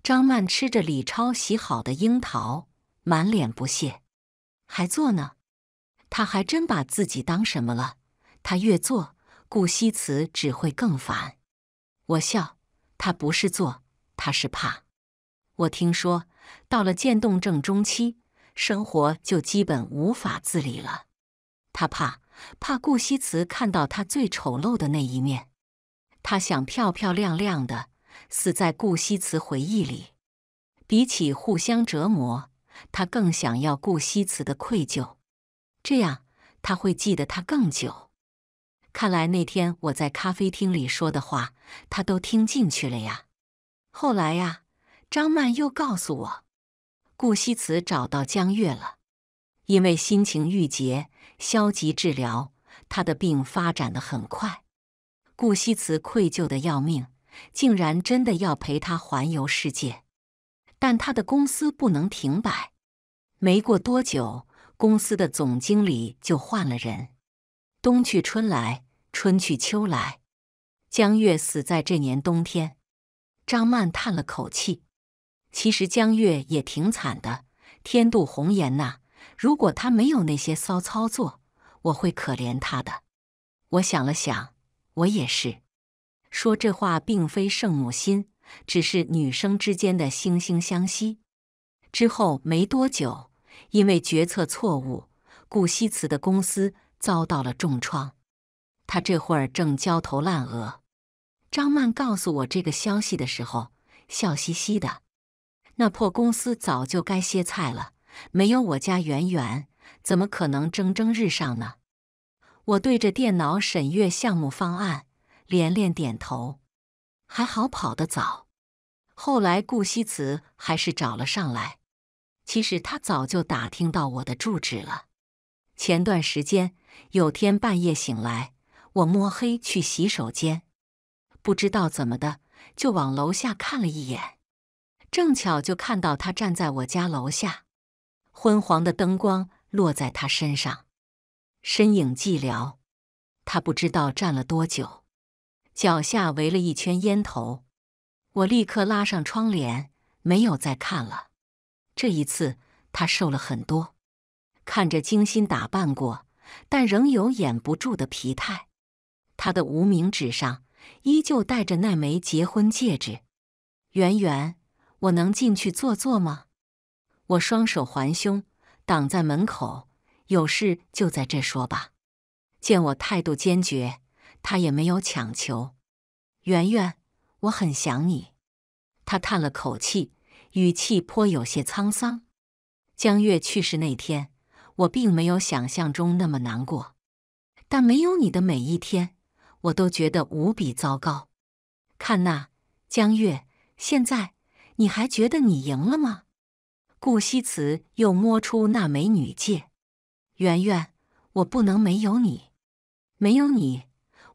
张曼吃着李超洗好的樱桃，满脸不屑。还做呢？他还真把自己当什么了？他越做，顾惜辞只会更烦。我笑，他不是做，他是怕。我听说，到了渐冻症中期，生活就基本无法自理了。他怕，怕顾惜辞看到他最丑陋的那一面。他想漂漂亮亮的。死在顾惜辞回忆里，比起互相折磨，他更想要顾惜辞的愧疚。这样他会记得他更久。看来那天我在咖啡厅里说的话，他都听进去了呀。后来呀，张曼又告诉我，顾惜辞找到江月了，因为心情郁结、消极治疗，他的病发展的很快。顾惜辞愧疚的要命。竟然真的要陪他环游世界，但他的公司不能停摆。没过多久，公司的总经理就换了人。冬去春来，春去秋来，江月死在这年冬天。张曼叹了口气：“其实江月也挺惨的，天妒红颜呐。如果他没有那些骚操作，我会可怜他的。”我想了想，我也是。说这话并非圣母心，只是女生之间的惺惺相惜。之后没多久，因为决策错误，顾惜辞的公司遭到了重创。他这会儿正焦头烂额。张曼告诉我这个消息的时候，笑嘻嘻的。那破公司早就该歇菜了，没有我家圆圆，怎么可能蒸蒸日上呢？我对着电脑审阅项目方案。连连点头，还好跑得早。后来顾西辞还是找了上来。其实他早就打听到我的住址了。前段时间有天半夜醒来，我摸黑去洗手间，不知道怎么的，就往楼下看了一眼，正巧就看到他站在我家楼下。昏黄的灯光落在他身上，身影寂寥。他不知道站了多久。脚下围了一圈烟头，我立刻拉上窗帘，没有再看了。这一次，他瘦了很多，看着精心打扮过，但仍有掩不住的疲态。他的无名指上依旧戴着那枚结婚戒指。圆圆，我能进去坐坐吗？我双手环胸，挡在门口，有事就在这说吧。见我态度坚决。他也没有强求，圆圆，我很想你。他叹了口气，语气颇有些沧桑。江月去世那天，我并没有想象中那么难过，但没有你的每一天，我都觉得无比糟糕。看那江月，现在你还觉得你赢了吗？顾惜辞又摸出那枚女戒，圆圆，我不能没有你，没有你。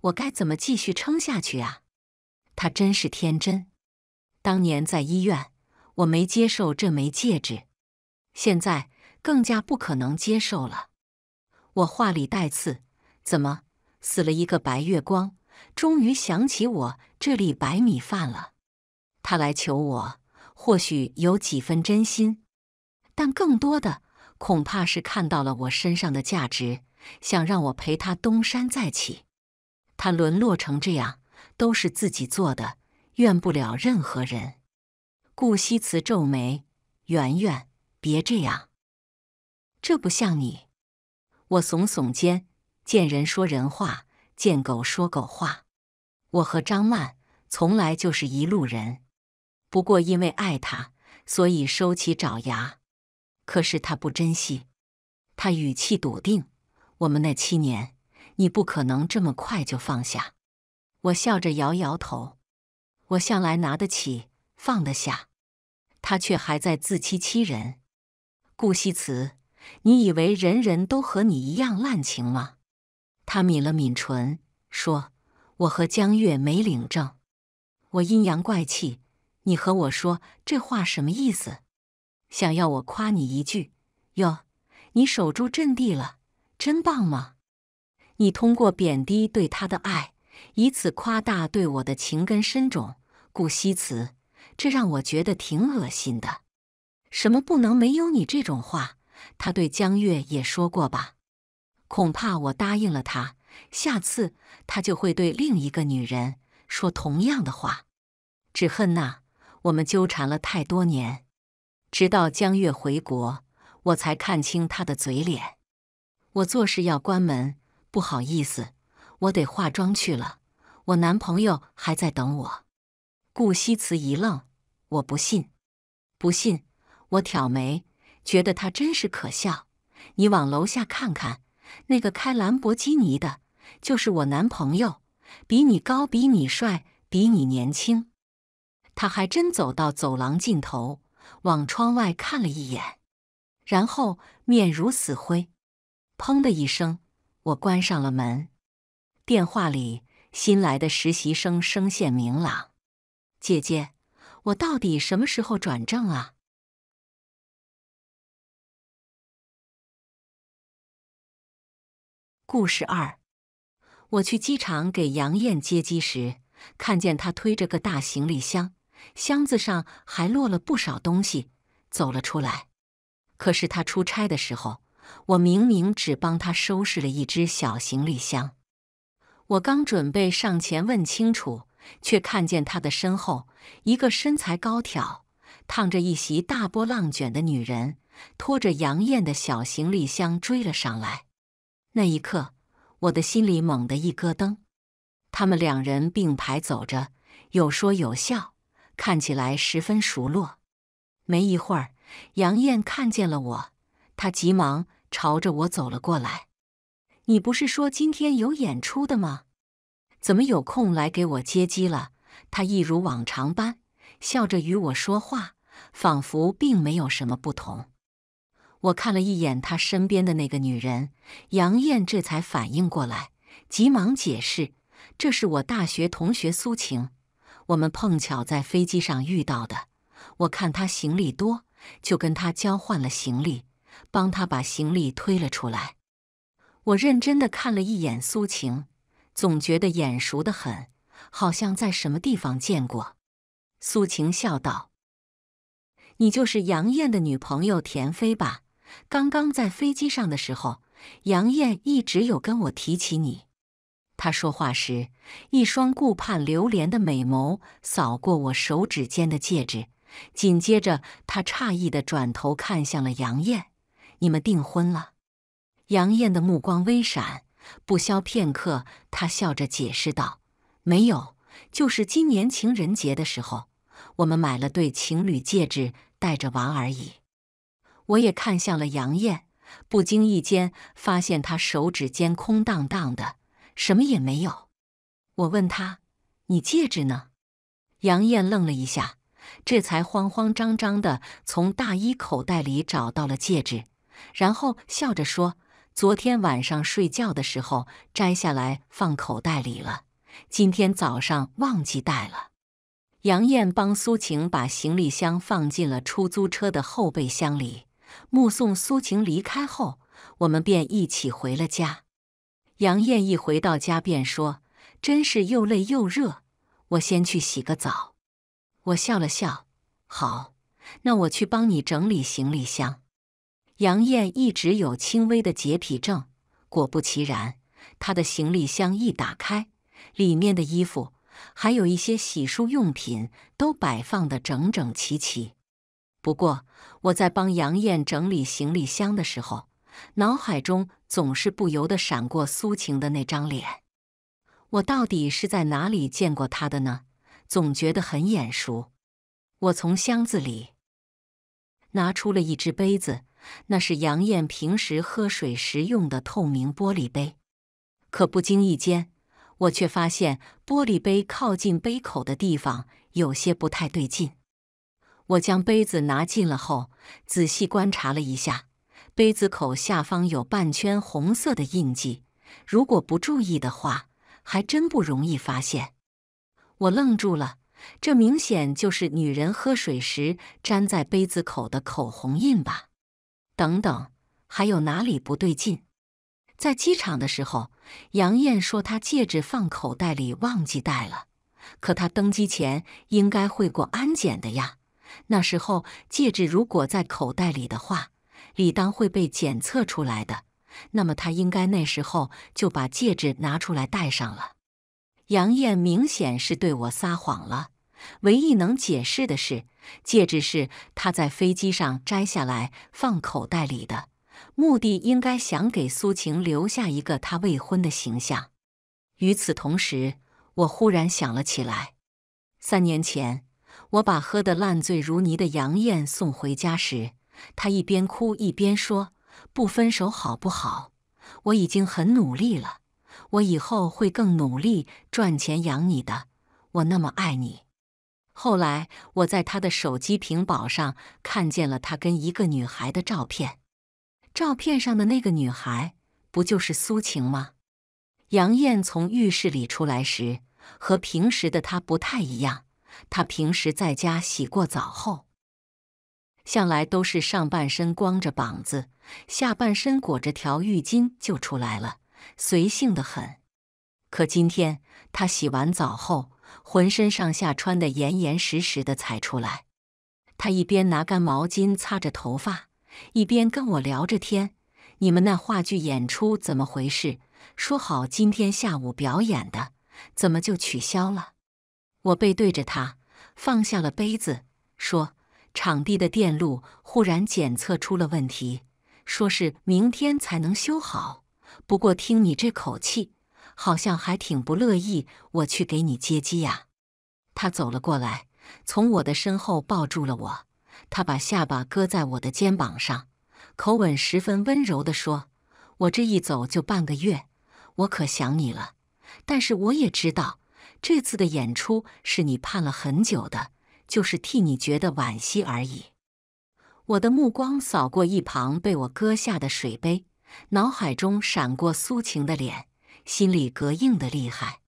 我该怎么继续撑下去啊？他真是天真。当年在医院，我没接受这枚戒指，现在更加不可能接受了。我话里带刺，怎么死了一个白月光，终于想起我这粒白米饭了？他来求我，或许有几分真心，但更多的恐怕是看到了我身上的价值，想让我陪他东山再起。他沦落成这样，都是自己做的，怨不了任何人。顾惜辞皱眉：“圆圆，别这样，这不像你。”我耸耸肩：“见人说人话，见狗说狗话。我和张曼从来就是一路人，不过因为爱他，所以收起爪牙。可是他不珍惜。”他语气笃定：“我们那七年。”你不可能这么快就放下。我笑着摇摇头。我向来拿得起，放得下。他却还在自欺欺人。顾惜辞，你以为人人都和你一样滥情吗？他抿了抿唇，说：“我和江月没领证。”我阴阳怪气：“你和我说这话什么意思？想要我夸你一句？哟，你守住阵地了，真棒吗？”你通过贬低对他的爱，以此夸大对我的情根深种，故惜辞，这让我觉得挺恶心的。什么不能没有你这种话，他对江月也说过吧？恐怕我答应了他，下次他就会对另一个女人说同样的话。只恨呐，我们纠缠了太多年，直到江月回国，我才看清他的嘴脸。我做事要关门。不好意思，我得化妆去了，我男朋友还在等我。顾惜辞一愣，我不信，不信，我挑眉，觉得他真是可笑。你往楼下看看，那个开兰博基尼的，就是我男朋友，比你高，比你帅，比你年轻。他还真走到走廊尽头，往窗外看了一眼，然后面如死灰，砰的一声。我关上了门，电话里新来的实习生声线明朗：“姐姐，我到底什么时候转正啊？”故事二，我去机场给杨艳接机时，看见她推着个大行李箱，箱子上还落了不少东西，走了出来。可是她出差的时候。我明明只帮他收拾了一只小行李箱，我刚准备上前问清楚，却看见他的身后，一个身材高挑、烫着一袭大波浪卷的女人，拖着杨艳的小行李箱追了上来。那一刻，我的心里猛地一咯噔。他们两人并排走着，有说有笑，看起来十分熟络。没一会儿，杨艳看见了我。他急忙朝着我走了过来。“你不是说今天有演出的吗？怎么有空来给我接机了？”他一如往常般笑着与我说话，仿佛并没有什么不同。我看了一眼他身边的那个女人杨艳，这才反应过来，急忙解释：“这是我大学同学苏晴，我们碰巧在飞机上遇到的。我看她行李多，就跟她交换了行李。”帮他把行李推了出来，我认真的看了一眼苏晴，总觉得眼熟的很，好像在什么地方见过。苏晴笑道：“你就是杨艳的女朋友田飞吧？刚刚在飞机上的时候，杨艳一直有跟我提起你。”她说话时，一双顾盼流连的美眸扫过我手指间的戒指，紧接着，她诧异的转头看向了杨艳。你们订婚了？杨艳的目光微闪，不消片刻，她笑着解释道：“没有，就是今年情人节的时候，我们买了对情侣戒指，戴着玩而已。”我也看向了杨艳，不经意间发现她手指间空荡荡的，什么也没有。我问她：“你戒指呢？”杨艳愣了一下，这才慌慌张张的从大衣口袋里找到了戒指。然后笑着说：“昨天晚上睡觉的时候摘下来放口袋里了，今天早上忘记带了。”杨艳帮苏晴把行李箱放进了出租车的后备箱里，目送苏晴离开后，我们便一起回了家。杨艳一回到家便说：“真是又累又热，我先去洗个澡。”我笑了笑：“好，那我去帮你整理行李箱。”杨艳一直有轻微的洁癖症，果不其然，她的行李箱一打开，里面的衣服还有一些洗漱用品都摆放得整整齐齐。不过，我在帮杨艳整理行李箱的时候，脑海中总是不由得闪过苏晴的那张脸。我到底是在哪里见过她的呢？总觉得很眼熟。我从箱子里拿出了一只杯子。那是杨艳平时喝水时用的透明玻璃杯，可不经意间，我却发现玻璃杯靠近杯口的地方有些不太对劲。我将杯子拿近了后，仔细观察了一下，杯子口下方有半圈红色的印记，如果不注意的话，还真不容易发现。我愣住了，这明显就是女人喝水时粘在杯子口的口红印吧。等等，还有哪里不对劲？在机场的时候，杨艳说她戒指放口袋里忘记带了，可她登机前应该会过安检的呀。那时候戒指如果在口袋里的话，理当会被检测出来的。那么她应该那时候就把戒指拿出来戴上了。杨艳明显是对我撒谎了。唯一能解释的是，戒指是他在飞机上摘下来放口袋里的，目的应该想给苏晴留下一个他未婚的形象。与此同时，我忽然想了起来，三年前我把喝得烂醉如泥的杨艳送回家时，她一边哭一边说：“不分手好不好？我已经很努力了，我以后会更努力赚钱养你的，我那么爱你。”后来，我在他的手机屏保上看见了他跟一个女孩的照片。照片上的那个女孩不就是苏晴吗？杨艳从浴室里出来时，和平时的她不太一样。她平时在家洗过澡后，向来都是上半身光着膀子，下半身裹着条浴巾就出来了，随性的很。可今天，她洗完澡后。浑身上下穿得严严实实的才出来，他一边拿干毛巾擦着头发，一边跟我聊着天：“你们那话剧演出怎么回事？说好今天下午表演的，怎么就取消了？”我背对着他，放下了杯子，说：“场地的电路忽然检测出了问题，说是明天才能修好。不过听你这口气……”好像还挺不乐意，我去给你接机呀。他走了过来，从我的身后抱住了我。他把下巴搁在我的肩膀上，口吻十分温柔的说：“我这一走就半个月，我可想你了。但是我也知道，这次的演出是你盼了很久的，就是替你觉得惋惜而已。”我的目光扫过一旁被我搁下的水杯，脑海中闪过苏晴的脸。心里膈应的厉害。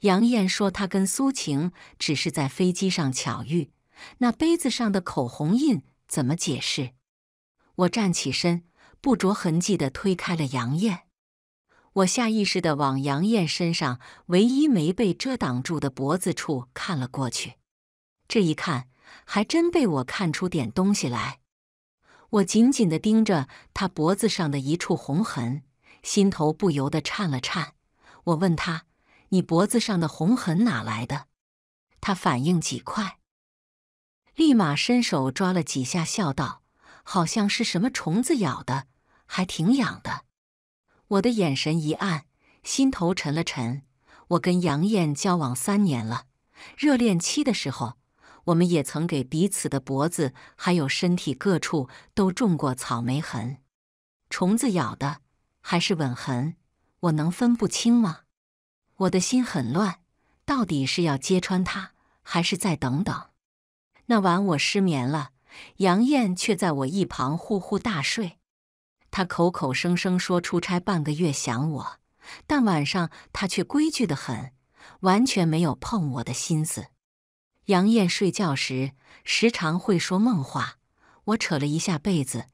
杨艳说：“她跟苏晴只是在飞机上巧遇，那杯子上的口红印怎么解释？”我站起身，不着痕迹的推开了杨艳。我下意识的往杨艳身上唯一没被遮挡住的脖子处看了过去。这一看，还真被我看出点东西来。我紧紧的盯着她脖子上的一处红痕。心头不由得颤了颤，我问他：“你脖子上的红痕哪来的？”他反应几快，立马伸手抓了几下，笑道：“好像是什么虫子咬的，还挺痒的。”我的眼神一暗，心头沉了沉。我跟杨艳交往三年了，热恋期的时候，我们也曾给彼此的脖子还有身体各处都种过草莓痕，虫子咬的。还是吻痕，我能分不清吗？我的心很乱，到底是要揭穿他，还是再等等？那晚我失眠了，杨艳却在我一旁呼呼大睡。他口口声声说出差半个月想我，但晚上他却规矩得很，完全没有碰我的心思。杨艳睡觉时时常会说梦话，我扯了一下被子，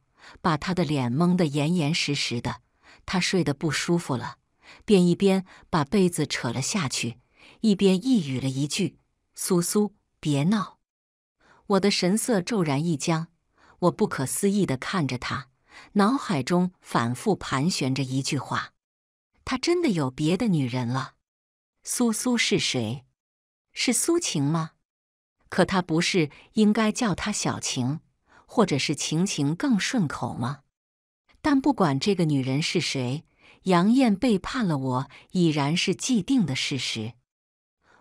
把他的脸蒙得严严实实的。他睡得不舒服了，便一边把被子扯了下去，一边呓语了一句：“苏苏，别闹。”我的神色骤然一僵，我不可思议的看着他，脑海中反复盘旋着一句话：他真的有别的女人了？苏苏是谁？是苏晴吗？可他不是应该叫她小晴，或者是晴晴更顺口吗？但不管这个女人是谁，杨艳背叛了我，已然是既定的事实。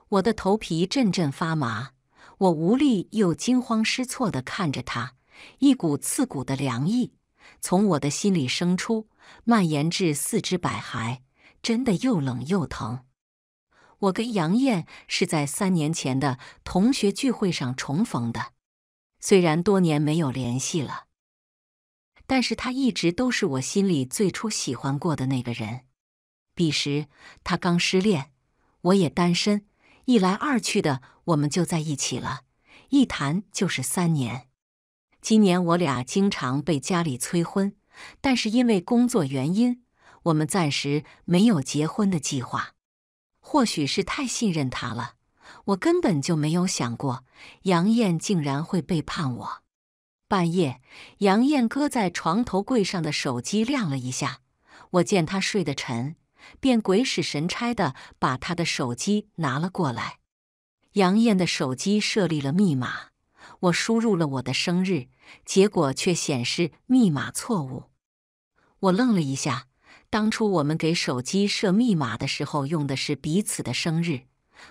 我的头皮阵阵发麻，我无力又惊慌失措的看着她，一股刺骨的凉意从我的心里生出，蔓延至四肢百骸，真的又冷又疼。我跟杨艳是在三年前的同学聚会上重逢的，虽然多年没有联系了。但是他一直都是我心里最初喜欢过的那个人。彼时他刚失恋，我也单身，一来二去的我们就在一起了，一谈就是三年。今年我俩经常被家里催婚，但是因为工作原因，我们暂时没有结婚的计划。或许是太信任他了，我根本就没有想过杨艳竟然会背叛我。半夜，杨艳搁在床头柜上的手机亮了一下。我见她睡得沉，便鬼使神差的把她的手机拿了过来。杨艳的手机设立了密码，我输入了我的生日，结果却显示密码错误。我愣了一下，当初我们给手机设密码的时候用的是彼此的生日，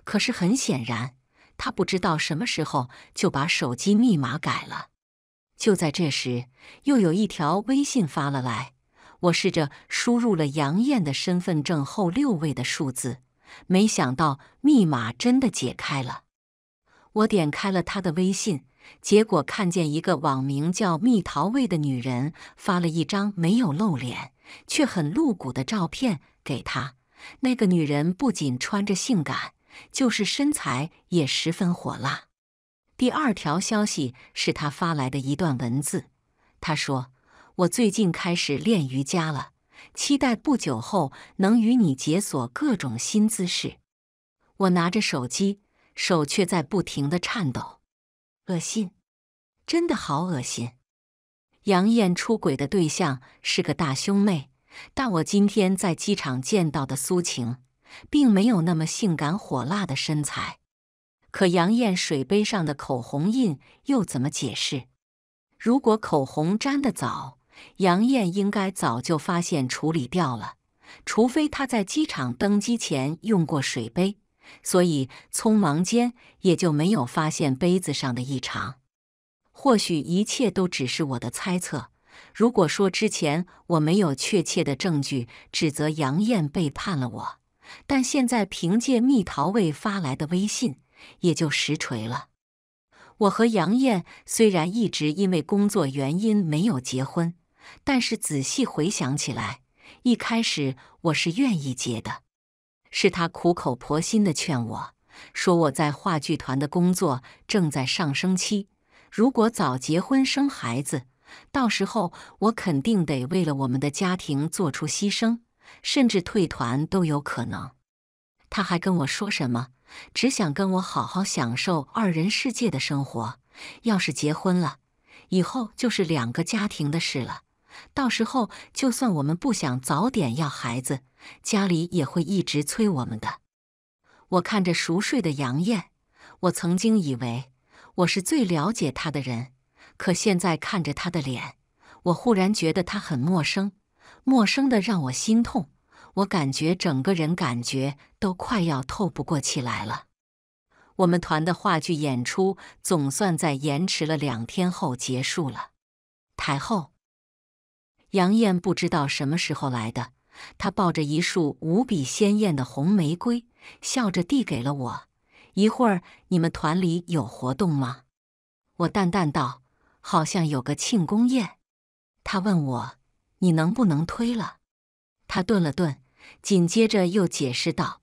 可是很显然，她不知道什么时候就把手机密码改了。就在这时，又有一条微信发了来。我试着输入了杨艳的身份证后六位的数字，没想到密码真的解开了。我点开了他的微信，结果看见一个网名叫“蜜桃味”的女人发了一张没有露脸却很露骨的照片给他。那个女人不仅穿着性感，就是身材也十分火辣。第二条消息是他发来的一段文字，他说：“我最近开始练瑜伽了，期待不久后能与你解锁各种新姿势。”我拿着手机，手却在不停的颤抖，恶心，真的好恶心。杨艳出轨的对象是个大胸妹，但我今天在机场见到的苏晴，并没有那么性感火辣的身材。可杨艳水杯上的口红印又怎么解释？如果口红粘得早，杨艳应该早就发现处理掉了。除非她在机场登机前用过水杯，所以匆忙间也就没有发现杯子上的异常。或许一切都只是我的猜测。如果说之前我没有确切的证据指责杨艳背叛了我，但现在凭借蜜桃味发来的微信。也就实锤了。我和杨艳虽然一直因为工作原因没有结婚，但是仔细回想起来，一开始我是愿意结的。是他苦口婆心的劝我说：“我在话剧团的工作正在上升期，如果早结婚生孩子，到时候我肯定得为了我们的家庭做出牺牲，甚至退团都有可能。”他还跟我说什么？只想跟我好好享受二人世界的生活。要是结婚了，以后就是两个家庭的事了。到时候，就算我们不想早点要孩子，家里也会一直催我们的。我看着熟睡的杨艳，我曾经以为我是最了解她的人，可现在看着她的脸，我忽然觉得她很陌生，陌生的让我心痛。我感觉整个人感觉都快要透不过气来了。我们团的话剧演出总算在延迟了两天后结束了。台后，杨艳不知道什么时候来的，她抱着一束无比鲜艳的红玫瑰，笑着递给了我。一会儿你们团里有活动吗？我淡淡道：“好像有个庆功宴。”她问我：“你能不能推了？”她顿了顿。紧接着又解释道：“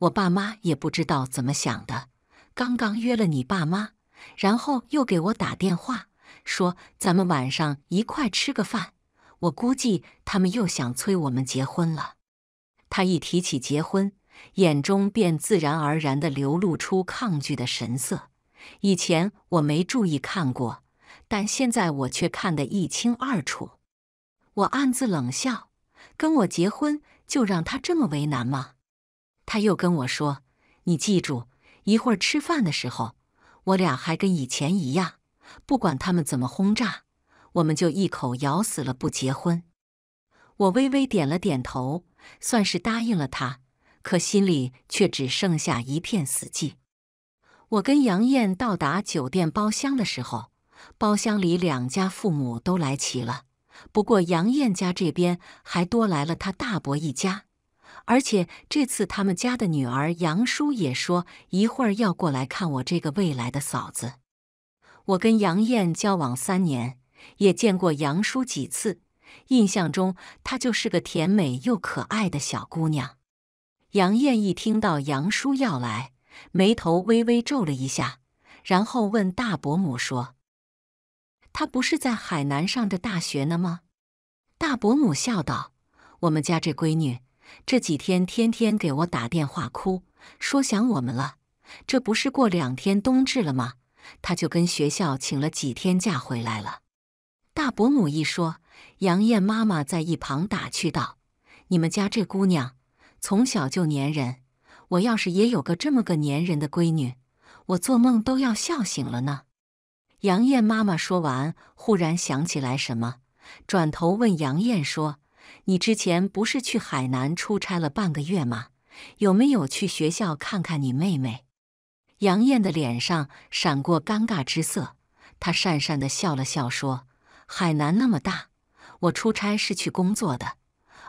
我爸妈也不知道怎么想的，刚刚约了你爸妈，然后又给我打电话说咱们晚上一块吃个饭。我估计他们又想催我们结婚了。”他一提起结婚，眼中便自然而然地流露出抗拒的神色。以前我没注意看过，但现在我却看得一清二楚。我暗自冷笑：“跟我结婚？”就让他这么为难吗？他又跟我说：“你记住，一会儿吃饭的时候，我俩还跟以前一样，不管他们怎么轰炸，我们就一口咬死了不结婚。”我微微点了点头，算是答应了他，可心里却只剩下一片死寂。我跟杨艳到达酒店包厢的时候，包厢里两家父母都来齐了。不过杨艳家这边还多来了她大伯一家，而且这次他们家的女儿杨叔也说一会儿要过来看我这个未来的嫂子。我跟杨艳交往三年，也见过杨叔几次，印象中她就是个甜美又可爱的小姑娘。杨艳一听到杨叔要来，眉头微微皱了一下，然后问大伯母说。她不是在海南上的大学呢吗？大伯母笑道：“我们家这闺女这几天天天给我打电话哭，说想我们了。这不是过两天冬至了吗？她就跟学校请了几天假回来了。”大伯母一说，杨艳妈妈在一旁打趣道：“你们家这姑娘从小就粘人，我要是也有个这么个粘人的闺女，我做梦都要笑醒了呢。”杨艳妈妈说完，忽然想起来什么，转头问杨艳说：“你之前不是去海南出差了半个月吗？有没有去学校看看你妹妹？”杨艳的脸上闪过尴尬之色，她讪讪的笑了笑说：“海南那么大，我出差是去工作的，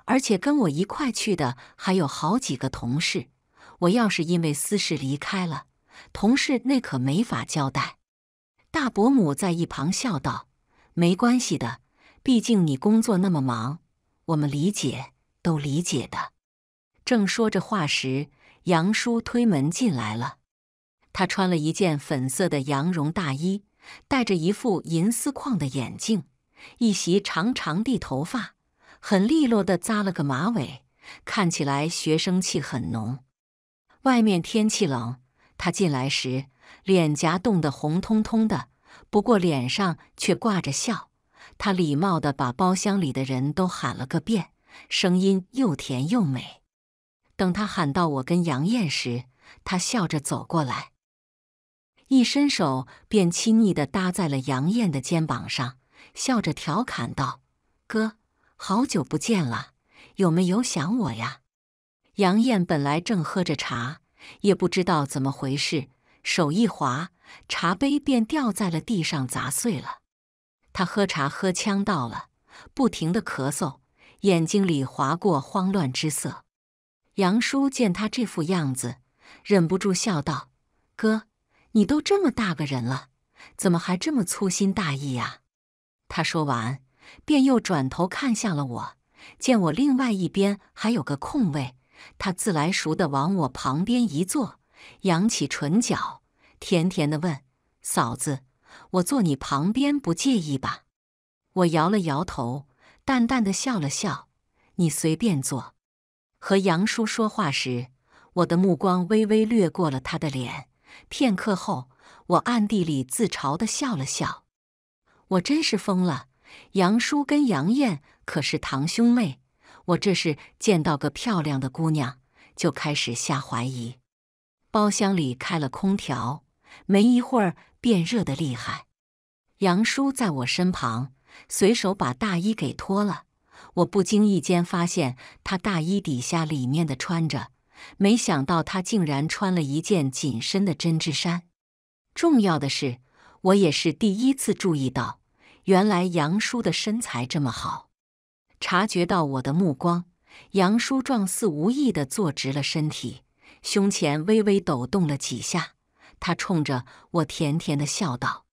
而且跟我一块去的还有好几个同事。我要是因为私事离开了，同事那可没法交代。”大伯母在一旁笑道：“没关系的，毕竟你工作那么忙，我们理解，都理解的。”正说着话时，杨叔推门进来了。他穿了一件粉色的羊绒大衣，戴着一副银丝框的眼镜，一袭长长的头发，很利落地扎了个马尾，看起来学生气很浓。外面天气冷，他进来时。脸颊冻得红彤彤的，不过脸上却挂着笑。他礼貌地把包厢里的人都喊了个遍，声音又甜又美。等他喊到我跟杨艳时，他笑着走过来，一伸手便亲昵地搭在了杨艳的肩膀上，笑着调侃道：“哥，好久不见了，有没有想我呀？”杨艳本来正喝着茶，也不知道怎么回事。手一滑，茶杯便掉在了地上，砸碎了。他喝茶喝呛到了，不停的咳嗽，眼睛里划过慌乱之色。杨叔见他这副样子，忍不住笑道：“哥，你都这么大个人了，怎么还这么粗心大意呀？”他说完，便又转头看向了我，见我另外一边还有个空位，他自来熟的往我旁边一坐，扬起唇角。甜甜的问：“嫂子，我坐你旁边不介意吧？”我摇了摇头，淡淡的笑了笑：“你随便坐。”和杨叔说话时，我的目光微微掠过了他的脸。片刻后，我暗地里自嘲的笑了笑：“我真是疯了。”杨叔跟杨艳可是堂兄妹，我这是见到个漂亮的姑娘就开始瞎怀疑。包厢里开了空调。没一会儿，便热的厉害。杨叔在我身旁，随手把大衣给脱了。我不经意间发现他大衣底下里面的穿着，没想到他竟然穿了一件紧身的针织衫。重要的是，我也是第一次注意到，原来杨叔的身材这么好。察觉到我的目光，杨叔状似无意的坐直了身体，胸前微微抖动了几下。他冲着我甜甜的笑道：“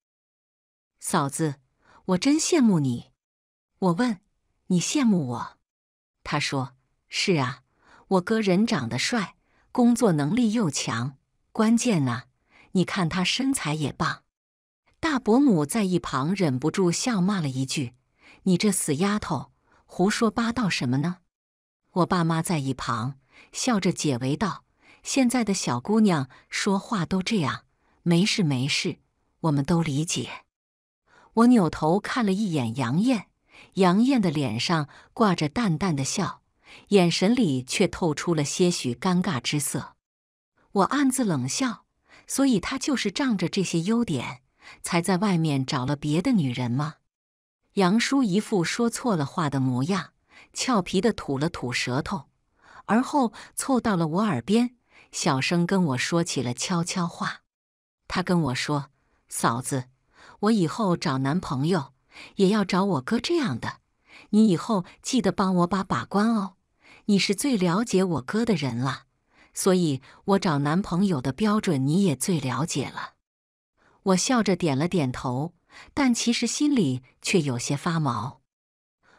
嫂子，我真羡慕你。”我问：“你羡慕我？”他说：“是啊，我哥人长得帅，工作能力又强，关键呢，你看他身材也棒。”大伯母在一旁忍不住笑骂了一句：“你这死丫头，胡说八道什么呢？”我爸妈在一旁笑着解围道。现在的小姑娘说话都这样，没事没事，我们都理解。我扭头看了一眼杨艳，杨艳的脸上挂着淡淡的笑，眼神里却透出了些许尴尬之色。我暗自冷笑，所以她就是仗着这些优点，才在外面找了别的女人吗？杨叔一副说错了话的模样，俏皮地吐了吐舌头，而后凑到了我耳边。小声跟我说起了悄悄话，他跟我说：“嫂子，我以后找男朋友也要找我哥这样的，你以后记得帮我把把关哦。你是最了解我哥的人了，所以我找男朋友的标准你也最了解了。”我笑着点了点头，但其实心里却有些发毛。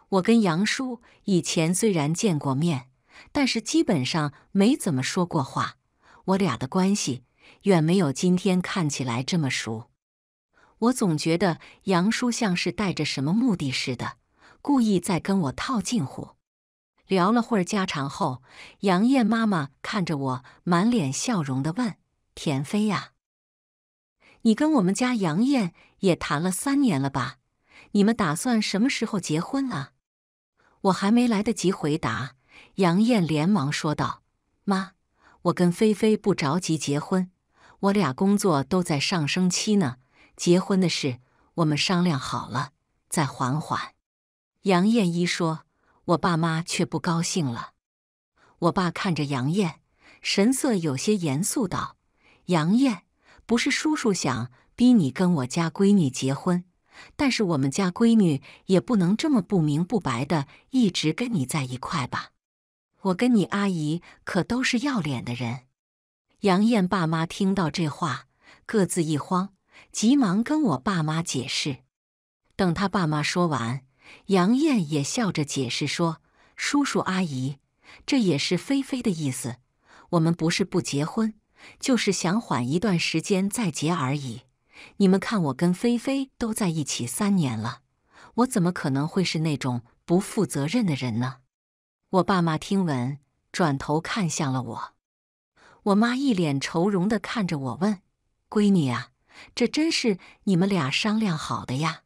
我跟杨叔以前虽然见过面，但是基本上没怎么说过话。我俩的关系远没有今天看起来这么熟，我总觉得杨叔像是带着什么目的似的，故意在跟我套近乎。聊了会儿家常后，杨艳妈妈看着我，满脸笑容地问：“田飞呀，你跟我们家杨艳也谈了三年了吧？你们打算什么时候结婚啊？”我还没来得及回答，杨艳连忙说道：“妈。”我跟菲菲不着急结婚，我俩工作都在上升期呢。结婚的事我们商量好了，再缓缓。杨艳一说，我爸妈却不高兴了。我爸看着杨艳，神色有些严肃道：“杨艳，不是叔叔想逼你跟我家闺女结婚，但是我们家闺女也不能这么不明不白的一直跟你在一块吧。”我跟你阿姨可都是要脸的人。杨艳爸妈听到这话，各自一慌，急忙跟我爸妈解释。等他爸妈说完，杨艳也笑着解释说：“叔叔阿姨，这也是菲菲的意思。我们不是不结婚，就是想缓一段时间再结而已。你们看，我跟菲菲都在一起三年了，我怎么可能会是那种不负责任的人呢？”我爸妈听闻，转头看向了我。我妈一脸愁容地看着我，问：“闺女啊，这真是你们俩商量好的呀？”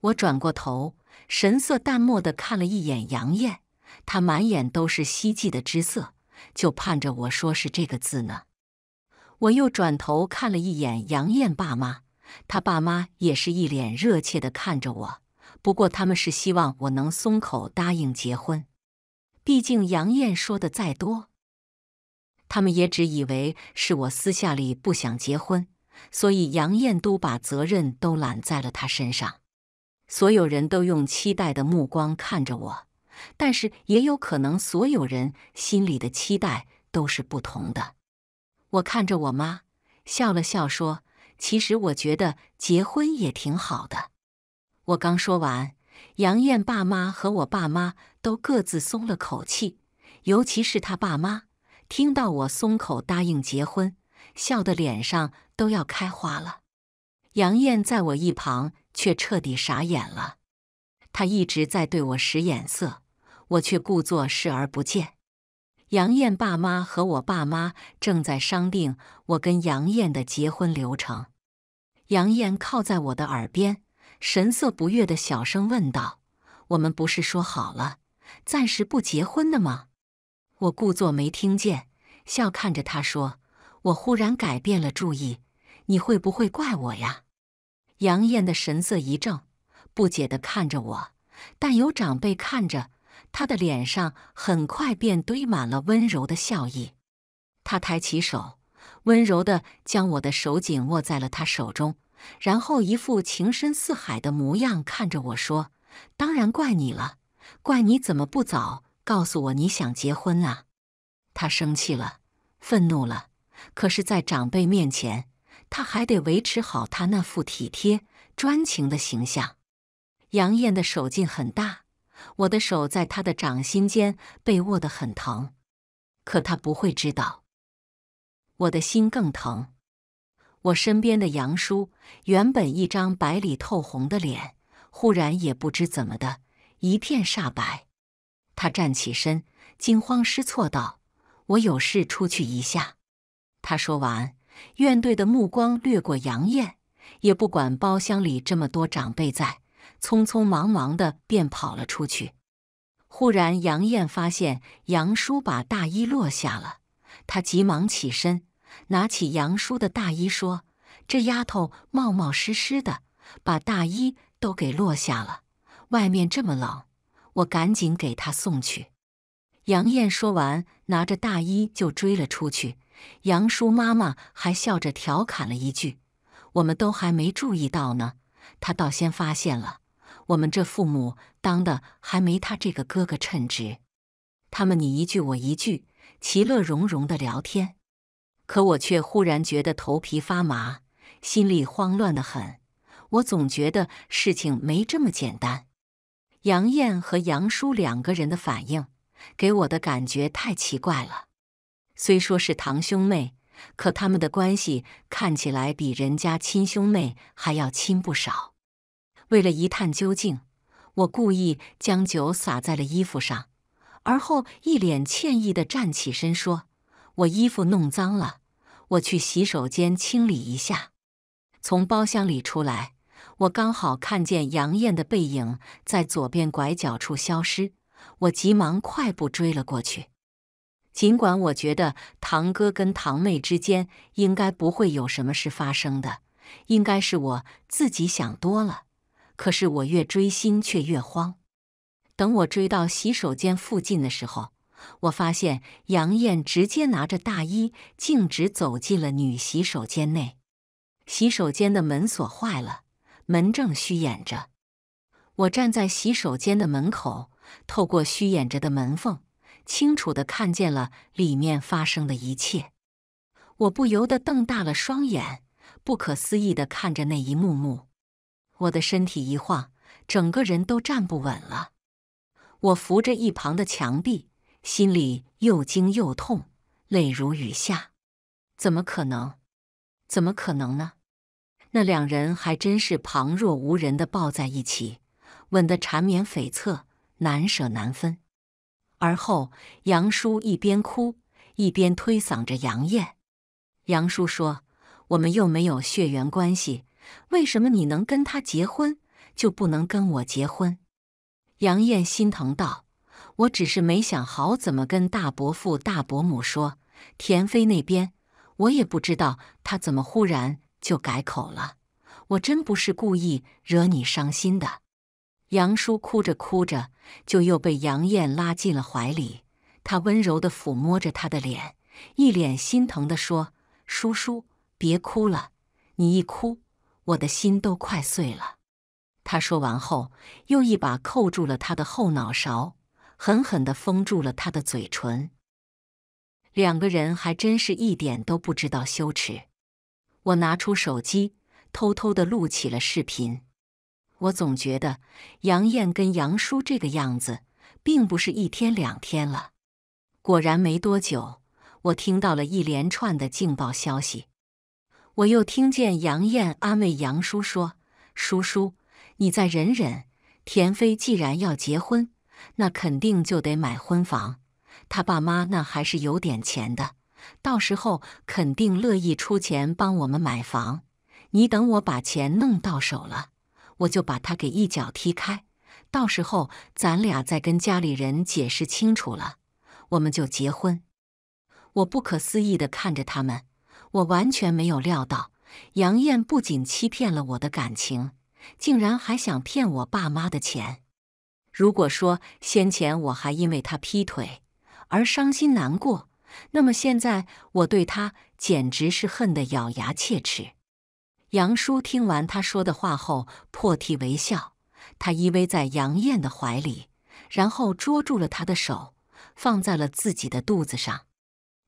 我转过头，神色淡漠地看了一眼杨艳，她满眼都是希冀的之色，就盼着我说是这个字呢。我又转头看了一眼杨艳爸妈，他爸妈也是一脸热切地看着我，不过他们是希望我能松口答应结婚。毕竟杨艳说的再多，他们也只以为是我私下里不想结婚，所以杨艳都把责任都揽在了他身上。所有人都用期待的目光看着我，但是也有可能，所有人心里的期待都是不同的。我看着我妈笑了笑，说：“其实我觉得结婚也挺好的。”我刚说完，杨艳爸妈和我爸妈。都各自松了口气，尤其是他爸妈，听到我松口答应结婚，笑得脸上都要开花了。杨艳在我一旁却彻底傻眼了，他一直在对我使眼色，我却故作视而不见。杨艳爸妈和我爸妈正在商定我跟杨艳的结婚流程。杨艳靠在我的耳边，神色不悦的小声问道：“我们不是说好了？”暂时不结婚的吗？我故作没听见，笑看着他说：“我忽然改变了主意，你会不会怪我呀？”杨艳的神色一怔，不解地看着我。但有长辈看着，她的脸上很快便堆满了温柔的笑意。她抬起手，温柔地将我的手紧握在了她手中，然后一副情深似海的模样看着我说：“当然怪你了。”怪你怎么不早告诉我你想结婚啊！他生气了，愤怒了。可是，在长辈面前，他还得维持好他那副体贴专情的形象。杨艳的手劲很大，我的手在他的掌心间被握得很疼。可他不会知道，我的心更疼。我身边的杨叔原本一张白里透红的脸，忽然也不知怎么的。一片煞白，他站起身，惊慌失措道：“我有事出去一下。”他说完，院队的目光掠过杨艳，也不管包厢里这么多长辈在，匆匆忙忙的便跑了出去。忽然，杨艳发现杨叔把大衣落下了，他急忙起身，拿起杨叔的大衣说：“这丫头冒冒失失的，把大衣都给落下了。”外面这么冷，我赶紧给他送去。杨艳说完，拿着大衣就追了出去。杨叔妈妈还笑着调侃了一句：“我们都还没注意到呢，他倒先发现了。我们这父母当的还没他这个哥哥称职。”他们你一句我一句，其乐融融的聊天。可我却忽然觉得头皮发麻，心里慌乱的很。我总觉得事情没这么简单。杨艳和杨叔两个人的反应，给我的感觉太奇怪了。虽说是堂兄妹，可他们的关系看起来比人家亲兄妹还要亲不少。为了一探究竟，我故意将酒洒在了衣服上，而后一脸歉意的站起身，说：“我衣服弄脏了，我去洗手间清理一下。”从包厢里出来。我刚好看见杨艳的背影在左边拐角处消失，我急忙快步追了过去。尽管我觉得堂哥跟堂妹之间应该不会有什么事发生的，应该是我自己想多了，可是我越追心却越慌。等我追到洗手间附近的时候，我发现杨艳直接拿着大衣径直走进了女洗手间内，洗手间的门锁坏了。门正虚掩着，我站在洗手间的门口，透过虚掩着的门缝，清楚的看见了里面发生的一切。我不由得瞪大了双眼，不可思议的看着那一幕幕。我的身体一晃，整个人都站不稳了。我扶着一旁的墙壁，心里又惊又痛，泪如雨下。怎么可能？怎么可能呢？那两人还真是旁若无人的抱在一起，吻得缠绵悱恻，难舍难分。而后，杨叔一边哭一边推搡着杨艳。杨叔说：“我们又没有血缘关系，为什么你能跟他结婚，就不能跟我结婚？”杨艳心疼道：“我只是没想好怎么跟大伯父、大伯母说。田飞那边，我也不知道他怎么忽然。”就改口了，我真不是故意惹你伤心的。杨叔哭着哭着，就又被杨艳拉进了怀里。他温柔的抚摸着他的脸，一脸心疼的说：“叔叔，别哭了，你一哭，我的心都快碎了。”他说完后，又一把扣住了他的后脑勺，狠狠的封住了他的嘴唇。两个人还真是一点都不知道羞耻。我拿出手机，偷偷的录起了视频。我总觉得杨艳跟杨叔这个样子，并不是一天两天了。果然，没多久，我听到了一连串的劲爆消息。我又听见杨艳安慰杨叔说：“叔叔，你再忍忍。田飞既然要结婚，那肯定就得买婚房。他爸妈那还是有点钱的。”到时候肯定乐意出钱帮我们买房。你等我把钱弄到手了，我就把他给一脚踢开。到时候咱俩再跟家里人解释清楚了，我们就结婚。我不可思议地看着他们，我完全没有料到，杨艳不仅欺骗了我的感情，竟然还想骗我爸妈的钱。如果说先前我还因为她劈腿而伤心难过，那么现在，我对他简直是恨得咬牙切齿。杨叔听完他说的话后，破涕为笑。他依偎在杨艳的怀里，然后捉住了她的手，放在了自己的肚子上。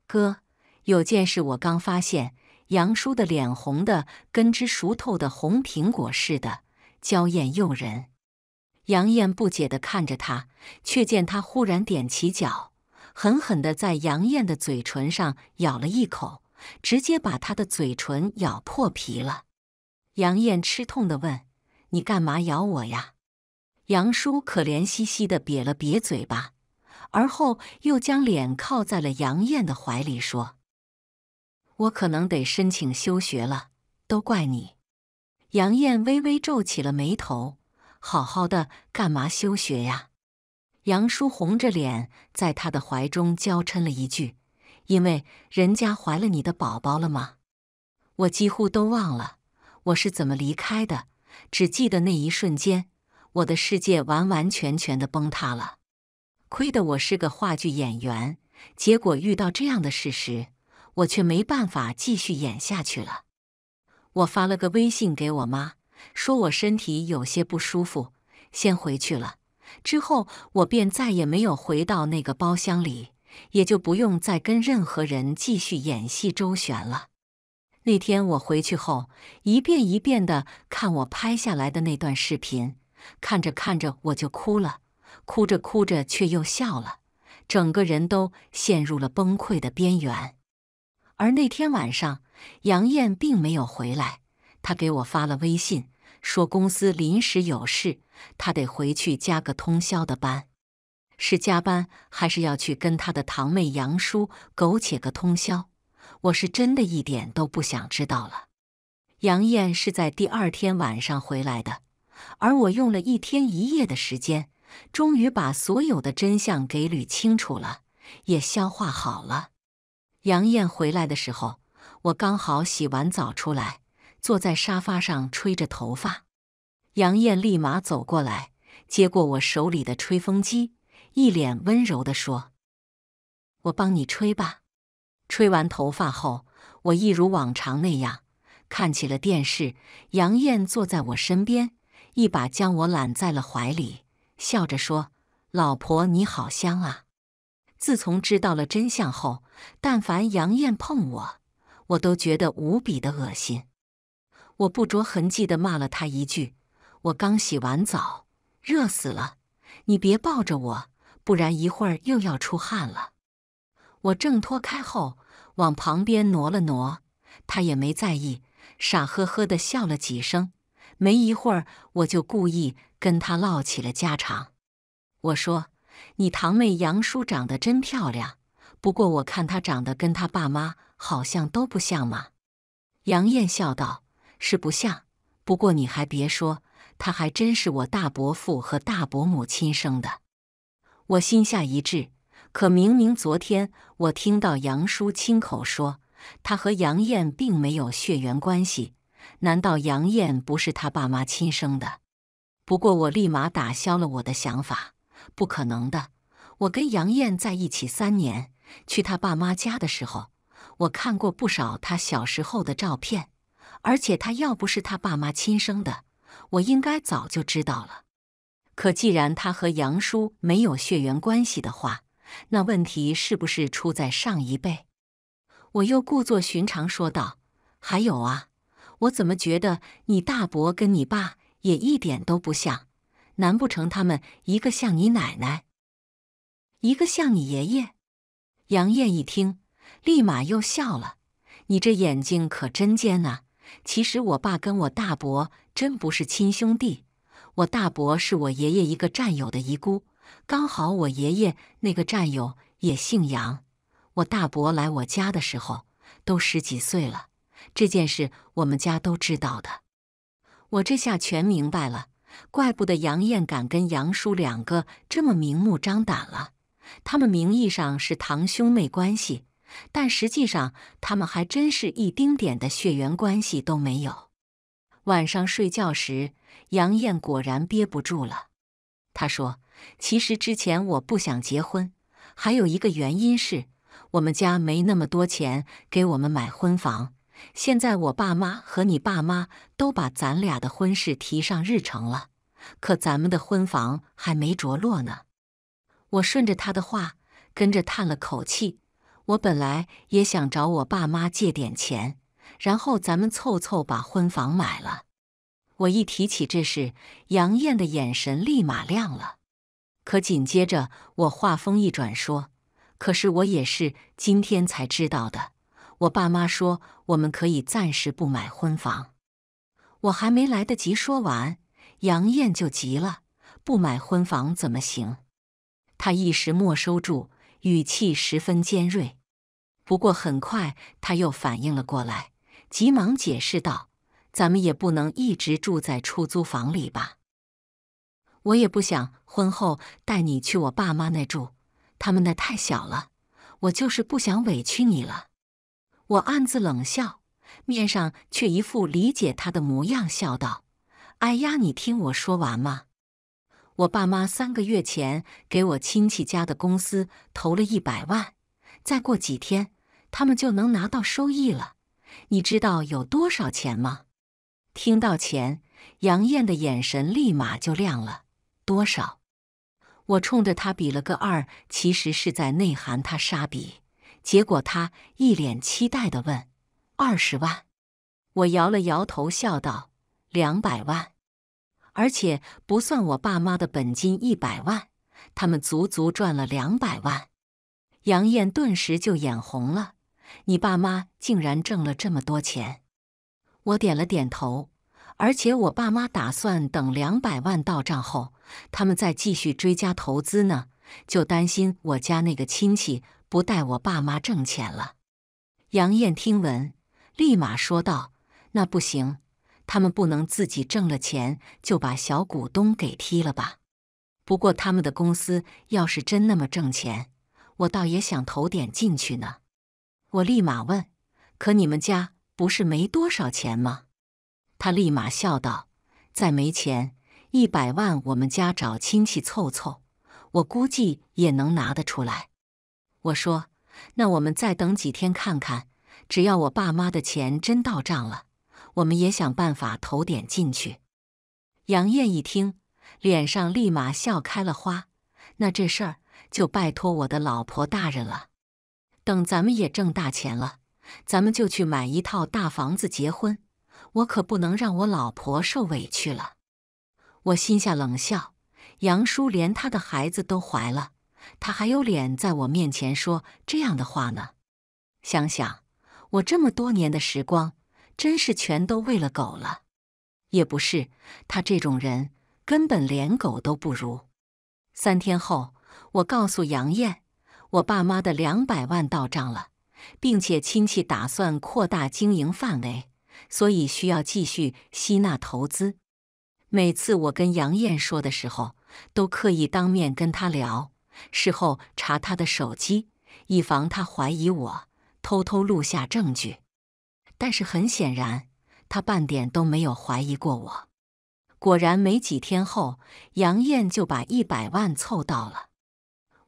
哥，有件事我刚发现。杨叔的脸红的跟只熟透的红苹果似的，娇艳诱人。杨艳不解地看着他，却见他忽然踮起脚。狠狠地在杨艳的嘴唇上咬了一口，直接把她的嘴唇咬破皮了。杨艳吃痛地问：“你干嘛咬我呀？”杨叔可怜兮兮地瘪了瘪嘴巴，而后又将脸靠在了杨艳的怀里，说：“我可能得申请休学了，都怪你。”杨艳微微皱起了眉头：“好好的，干嘛休学呀？”杨叔红着脸在他的怀中娇嗔了一句：“因为人家怀了你的宝宝了吗？”我几乎都忘了我是怎么离开的，只记得那一瞬间，我的世界完完全全的崩塌了。亏得我是个话剧演员，结果遇到这样的事实，我却没办法继续演下去了。我发了个微信给我妈，说我身体有些不舒服，先回去了。之后，我便再也没有回到那个包厢里，也就不用再跟任何人继续演戏周旋了。那天我回去后，一遍一遍的看我拍下来的那段视频，看着看着我就哭了，哭着哭着却又笑了，整个人都陷入了崩溃的边缘。而那天晚上，杨艳并没有回来，她给我发了微信。说公司临时有事，他得回去加个通宵的班，是加班还是要去跟他的堂妹杨叔苟且个通宵？我是真的一点都不想知道了。杨艳是在第二天晚上回来的，而我用了一天一夜的时间，终于把所有的真相给捋清楚了，也消化好了。杨艳回来的时候，我刚好洗完澡出来。坐在沙发上吹着头发，杨艳立马走过来，接过我手里的吹风机，一脸温柔地说：“我帮你吹吧。”吹完头发后，我一如往常那样看起了电视。杨艳坐在我身边，一把将我揽在了怀里，笑着说：“老婆，你好香啊！”自从知道了真相后，但凡杨艳碰我，我都觉得无比的恶心。我不着痕迹的骂了他一句：“我刚洗完澡，热死了，你别抱着我，不然一会儿又要出汗了。”我挣脱开后，往旁边挪了挪，他也没在意，傻呵呵的笑了几声。没一会儿，我就故意跟他唠起了家常：“我说，你堂妹杨叔长得真漂亮，不过我看她长得跟她爸妈好像都不像嘛。”杨艳笑道。是不像，不过你还别说，他还真是我大伯父和大伯母亲生的。我心下一滞，可明明昨天我听到杨叔亲口说，他和杨艳并没有血缘关系。难道杨艳不是他爸妈亲生的？不过我立马打消了我的想法，不可能的。我跟杨艳在一起三年，去他爸妈家的时候，我看过不少他小时候的照片。而且他要不是他爸妈亲生的，我应该早就知道了。可既然他和杨叔没有血缘关系的话，那问题是不是出在上一辈？我又故作寻常说道：“还有啊，我怎么觉得你大伯跟你爸也一点都不像？难不成他们一个像你奶奶，一个像你爷爷？”杨艳一听，立马又笑了：“你这眼睛可真尖啊！”其实我爸跟我大伯真不是亲兄弟，我大伯是我爷爷一个战友的遗孤，刚好我爷爷那个战友也姓杨。我大伯来我家的时候都十几岁了，这件事我们家都知道的。我这下全明白了，怪不得杨艳敢跟杨叔两个这么明目张胆了，他们名义上是堂兄妹关系。但实际上，他们还真是一丁点的血缘关系都没有。晚上睡觉时，杨艳果然憋不住了。她说：“其实之前我不想结婚，还有一个原因是，我们家没那么多钱给我们买婚房。现在我爸妈和你爸妈都把咱俩的婚事提上日程了，可咱们的婚房还没着落呢。”我顺着他的话，跟着叹了口气。我本来也想找我爸妈借点钱，然后咱们凑凑把婚房买了。我一提起这事，杨艳的眼神立马亮了。可紧接着我话锋一转说：“可是我也是今天才知道的，我爸妈说我们可以暂时不买婚房。”我还没来得及说完，杨艳就急了：“不买婚房怎么行？”她一时没收住，语气十分尖锐。不过很快他又反应了过来，急忙解释道：“咱们也不能一直住在出租房里吧？我也不想婚后带你去我爸妈那住，他们那太小了。我就是不想委屈你了。”我暗自冷笑，面上却一副理解他的模样，笑道：“哎呀，你听我说完嘛。我爸妈三个月前给我亲戚家的公司投了一百万，再过几天。”他们就能拿到收益了，你知道有多少钱吗？听到钱，杨艳的眼神立马就亮了。多少？我冲着他比了个二，其实是在内涵他傻比。结果他一脸期待的问：“二十万？”我摇了摇头，笑道：“两百万，而且不算我爸妈的本金一百万，他们足足赚了两百万。”杨艳顿时就眼红了。你爸妈竟然挣了这么多钱，我点了点头。而且我爸妈打算等两百万到账后，他们再继续追加投资呢。就担心我家那个亲戚不带我爸妈挣钱了。杨艳听闻，立马说道：“那不行，他们不能自己挣了钱就把小股东给踢了吧？不过他们的公司要是真那么挣钱，我倒也想投点进去呢。”我立马问：“可你们家不是没多少钱吗？”他立马笑道：“再没钱，一百万我们家找亲戚凑凑，我估计也能拿得出来。”我说：“那我们再等几天看看，只要我爸妈的钱真到账了，我们也想办法投点进去。”杨艳一听，脸上立马笑开了花：“那这事儿就拜托我的老婆大人了。”等咱们也挣大钱了，咱们就去买一套大房子结婚。我可不能让我老婆受委屈了。我心下冷笑：杨叔连他的孩子都怀了，他还有脸在我面前说这样的话呢？想想我这么多年的时光，真是全都喂了狗了。也不是他这种人根本连狗都不如。三天后，我告诉杨艳。我爸妈的两百万到账了，并且亲戚打算扩大经营范围，所以需要继续吸纳投资。每次我跟杨艳说的时候，都刻意当面跟她聊，事后查她的手机，以防她怀疑我偷偷录下证据。但是很显然，她半点都没有怀疑过我。果然，没几天后，杨艳就把一百万凑到了。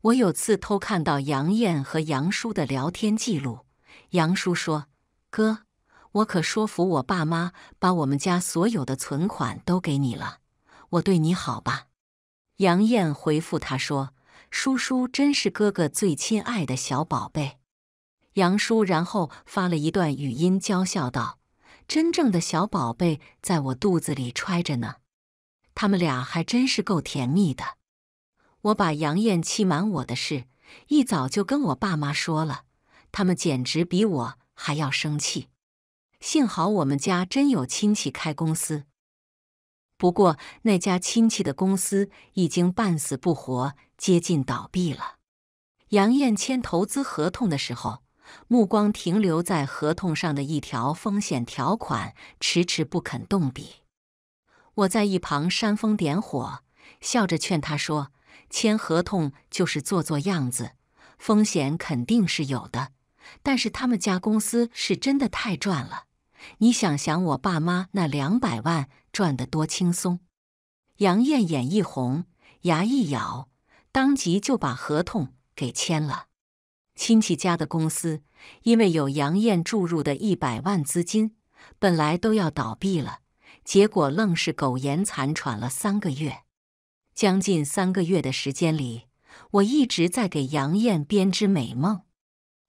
我有次偷看到杨艳和杨叔的聊天记录，杨叔说：“哥，我可说服我爸妈把我们家所有的存款都给你了，我对你好吧？”杨艳回复他说：“叔叔真是哥哥最亲爱的小宝贝。”杨叔然后发了一段语音，娇笑道：“真正的小宝贝在我肚子里揣着呢。”他们俩还真是够甜蜜的。我把杨艳欺瞒我的事一早就跟我爸妈说了，他们简直比我还要生气。幸好我们家真有亲戚开公司，不过那家亲戚的公司已经半死不活，接近倒闭了。杨艳签投资合同的时候，目光停留在合同上的一条风险条款，迟迟不肯动笔。我在一旁煽风点火，笑着劝他说。签合同就是做做样子，风险肯定是有的。但是他们家公司是真的太赚了，你想想我爸妈那两百万赚得多轻松。杨艳眼一红，牙一咬，当即就把合同给签了。亲戚家的公司因为有杨艳注入的一百万资金，本来都要倒闭了，结果愣是苟延残喘了三个月。将近三个月的时间里，我一直在给杨艳编织美梦。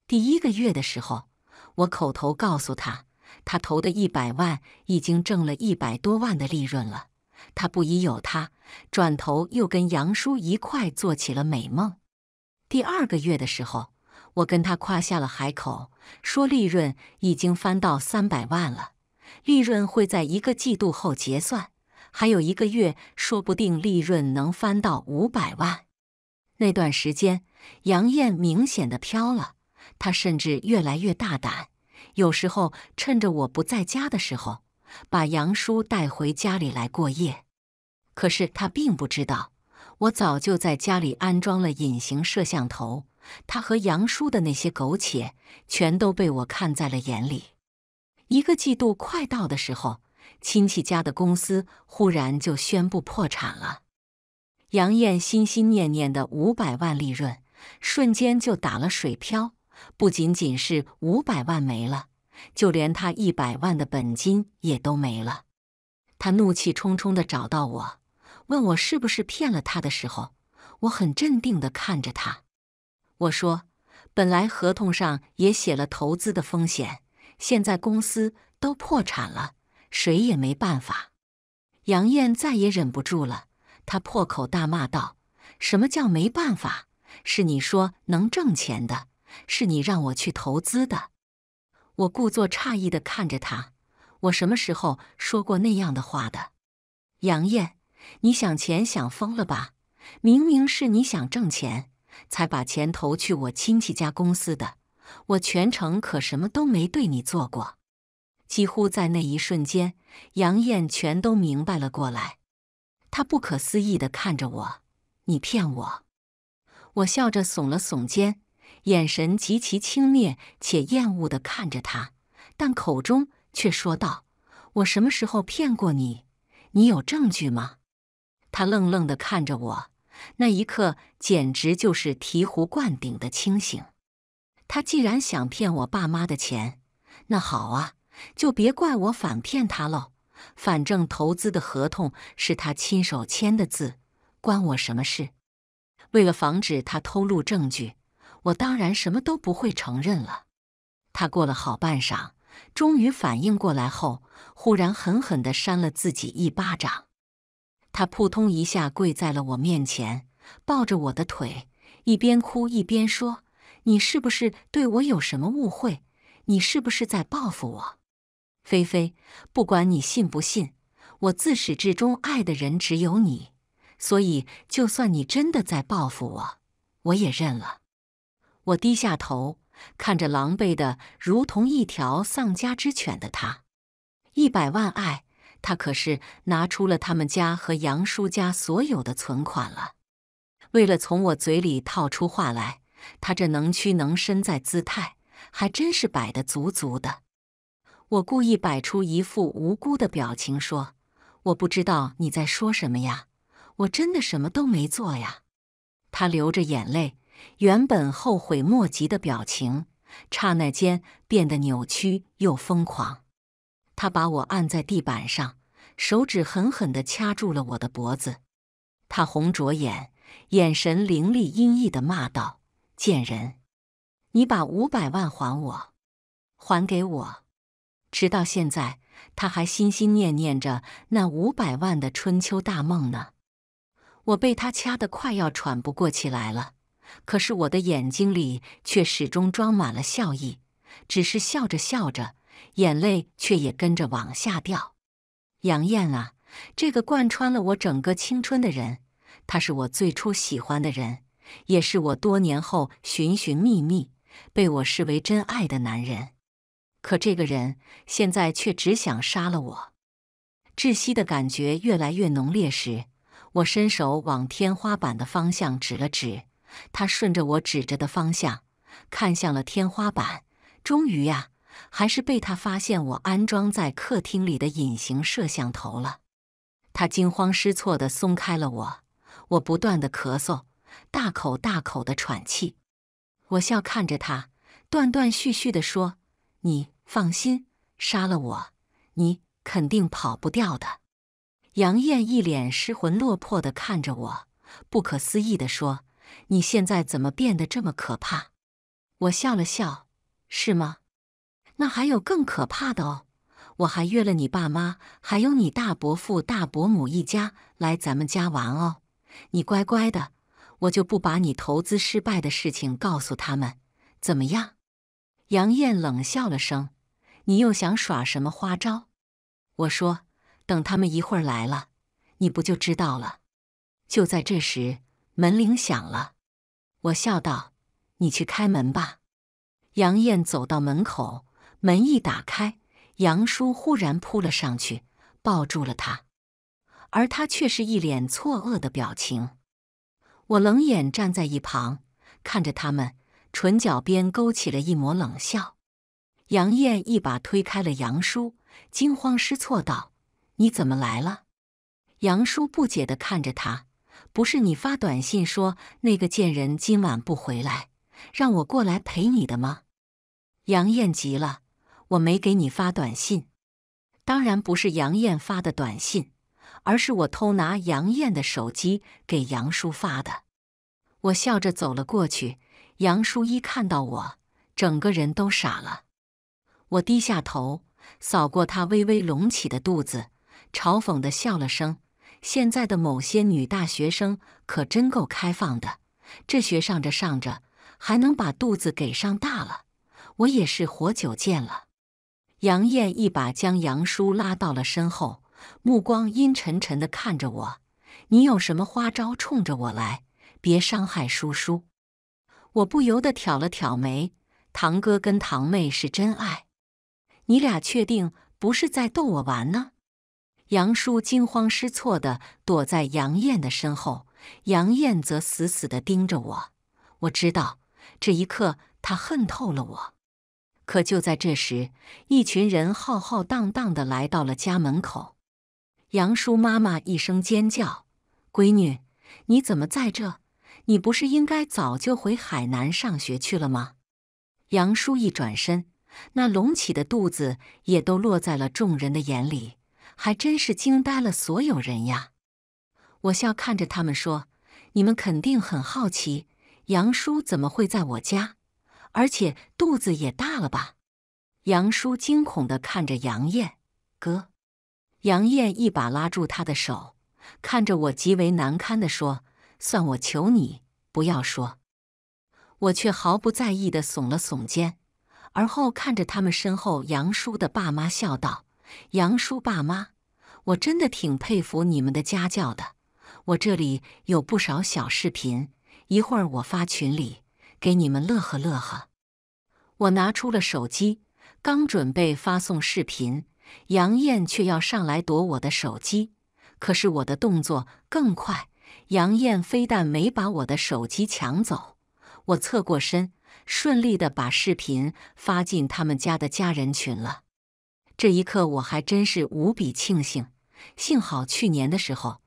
第一个月的时候，我口头告诉她，她投的一百万已经挣了一百多万的利润了。他不疑有他，转头又跟杨叔一块做起了美梦。第二个月的时候，我跟他夸下了海口，说利润已经翻到三百万了，利润会在一个季度后结算。还有一个月，说不定利润能翻到五百万。那段时间，杨艳明显的飘了，她甚至越来越大胆。有时候趁着我不在家的时候，把杨叔带回家里来过夜。可是他并不知道，我早就在家里安装了隐形摄像头。他和杨叔的那些苟且，全都被我看在了眼里。一个季度快到的时候。亲戚家的公司忽然就宣布破产了，杨艳心心念念的五百万利润瞬间就打了水漂。不仅仅是五百万没了，就连她一百万的本金也都没了。她怒气冲冲的找到我，问我是不是骗了她的时候，我很镇定的看着她，我说：“本来合同上也写了投资的风险，现在公司都破产了。”谁也没办法，杨艳再也忍不住了，她破口大骂道：“什么叫没办法？是你说能挣钱的，是你让我去投资的。”我故作诧异的看着她：“我什么时候说过那样的话的？”杨艳，你想钱想疯了吧？明明是你想挣钱，才把钱投去我亲戚家公司的，我全程可什么都没对你做过。几乎在那一瞬间，杨艳全都明白了过来。她不可思议的看着我：“你骗我？”我笑着耸了耸肩，眼神极其轻蔑且厌恶的看着他，但口中却说道：“我什么时候骗过你？你有证据吗？”他愣愣的看着我，那一刻简直就是醍醐灌顶的清醒。他既然想骗我爸妈的钱，那好啊。就别怪我反骗他喽！反正投资的合同是他亲手签的字，关我什么事？为了防止他偷录证据，我当然什么都不会承认了。他过了好半晌，终于反应过来后，忽然狠狠地扇了自己一巴掌。他扑通一下跪在了我面前，抱着我的腿，一边哭一边说：“你是不是对我有什么误会？你是不是在报复我？”菲菲，不管你信不信，我自始至终爱的人只有你，所以就算你真的在报复我，我也认了。我低下头，看着狼狈的如同一条丧家之犬的他。一百万爱，他可是拿出了他们家和杨叔家所有的存款了。为了从我嘴里套出话来，他这能屈能伸在姿态还真是摆得足足的。我故意摆出一副无辜的表情，说：“我不知道你在说什么呀，我真的什么都没做呀。”他流着眼泪，原本后悔莫及的表情，刹那间变得扭曲又疯狂。他把我按在地板上，手指狠狠的掐住了我的脖子。他红着眼，眼神凌厉阴翳的骂道：“贱人，你把五百万还我，还给我！”直到现在，他还心心念念着那五百万的春秋大梦呢。我被他掐得快要喘不过气来了，可是我的眼睛里却始终装满了笑意，只是笑着笑着，眼泪却也跟着往下掉。杨艳啊，这个贯穿了我整个青春的人，他是我最初喜欢的人，也是我多年后寻寻觅觅、被我视为真爱的男人。可这个人现在却只想杀了我！窒息的感觉越来越浓烈时，我伸手往天花板的方向指了指，他顺着我指着的方向看向了天花板。终于呀，还是被他发现我安装在客厅里的隐形摄像头了。他惊慌失措的松开了我，我不断的咳嗽，大口大口的喘气。我笑看着他，断断续续的说：“你。”放心，杀了我，你肯定跑不掉的。杨艳一脸失魂落魄的看着我，不可思议的说：“你现在怎么变得这么可怕？”我笑了笑：“是吗？那还有更可怕的哦。我还约了你爸妈，还有你大伯父、大伯母一家来咱们家玩哦。你乖乖的，我就不把你投资失败的事情告诉他们，怎么样？”杨艳冷笑了声。你又想耍什么花招？我说，等他们一会儿来了，你不就知道了。就在这时，门铃响了。我笑道：“你去开门吧。”杨艳走到门口，门一打开，杨叔忽然扑了上去，抱住了他，而他却是一脸错愕的表情。我冷眼站在一旁，看着他们，唇角边勾起了一抹冷笑。杨艳一把推开了杨叔，惊慌失措道：“你怎么来了？”杨叔不解地看着他：“不是你发短信说那个贱人今晚不回来，让我过来陪你的吗？”杨艳急了：“我没给你发短信，当然不是杨艳发的短信，而是我偷拿杨艳的手机给杨叔发的。”我笑着走了过去，杨叔一看到我，整个人都傻了。我低下头，扫过她微微隆起的肚子，嘲讽的笑了声：“现在的某些女大学生可真够开放的，这学上着上着，还能把肚子给上大了。”我也是活久见了。杨艳一把将杨叔拉到了身后，目光阴沉沉的看着我：“你有什么花招冲着我来？别伤害叔叔！”我不由得挑了挑眉：“堂哥跟堂妹是真爱。”你俩确定不是在逗我玩呢？杨叔惊慌失措的躲在杨艳的身后，杨艳则死死的盯着我。我知道这一刻他恨透了我。可就在这时，一群人浩浩荡荡的来到了家门口。杨叔妈妈一声尖叫：“闺女，你怎么在这？你不是应该早就回海南上学去了吗？”杨叔一转身。那隆起的肚子也都落在了众人的眼里，还真是惊呆了所有人呀！我笑看着他们说：“你们肯定很好奇，杨叔怎么会在我家，而且肚子也大了吧？”杨叔惊恐地看着杨艳哥，杨艳一把拉住他的手，看着我极为难堪地说：“算我求你，不要说。”我却毫不在意地耸了耸肩。而后看着他们身后杨叔的爸妈，笑道：“杨叔爸妈，我真的挺佩服你们的家教的。我这里有不少小视频，一会儿我发群里给你们乐呵乐呵。”我拿出了手机，刚准备发送视频，杨艳却要上来夺我的手机。可是我的动作更快，杨艳非但没把我的手机抢走，我侧过身。顺利的把视频发进他们家的家人群了。这一刻，我还真是无比庆幸。幸好去年的时候，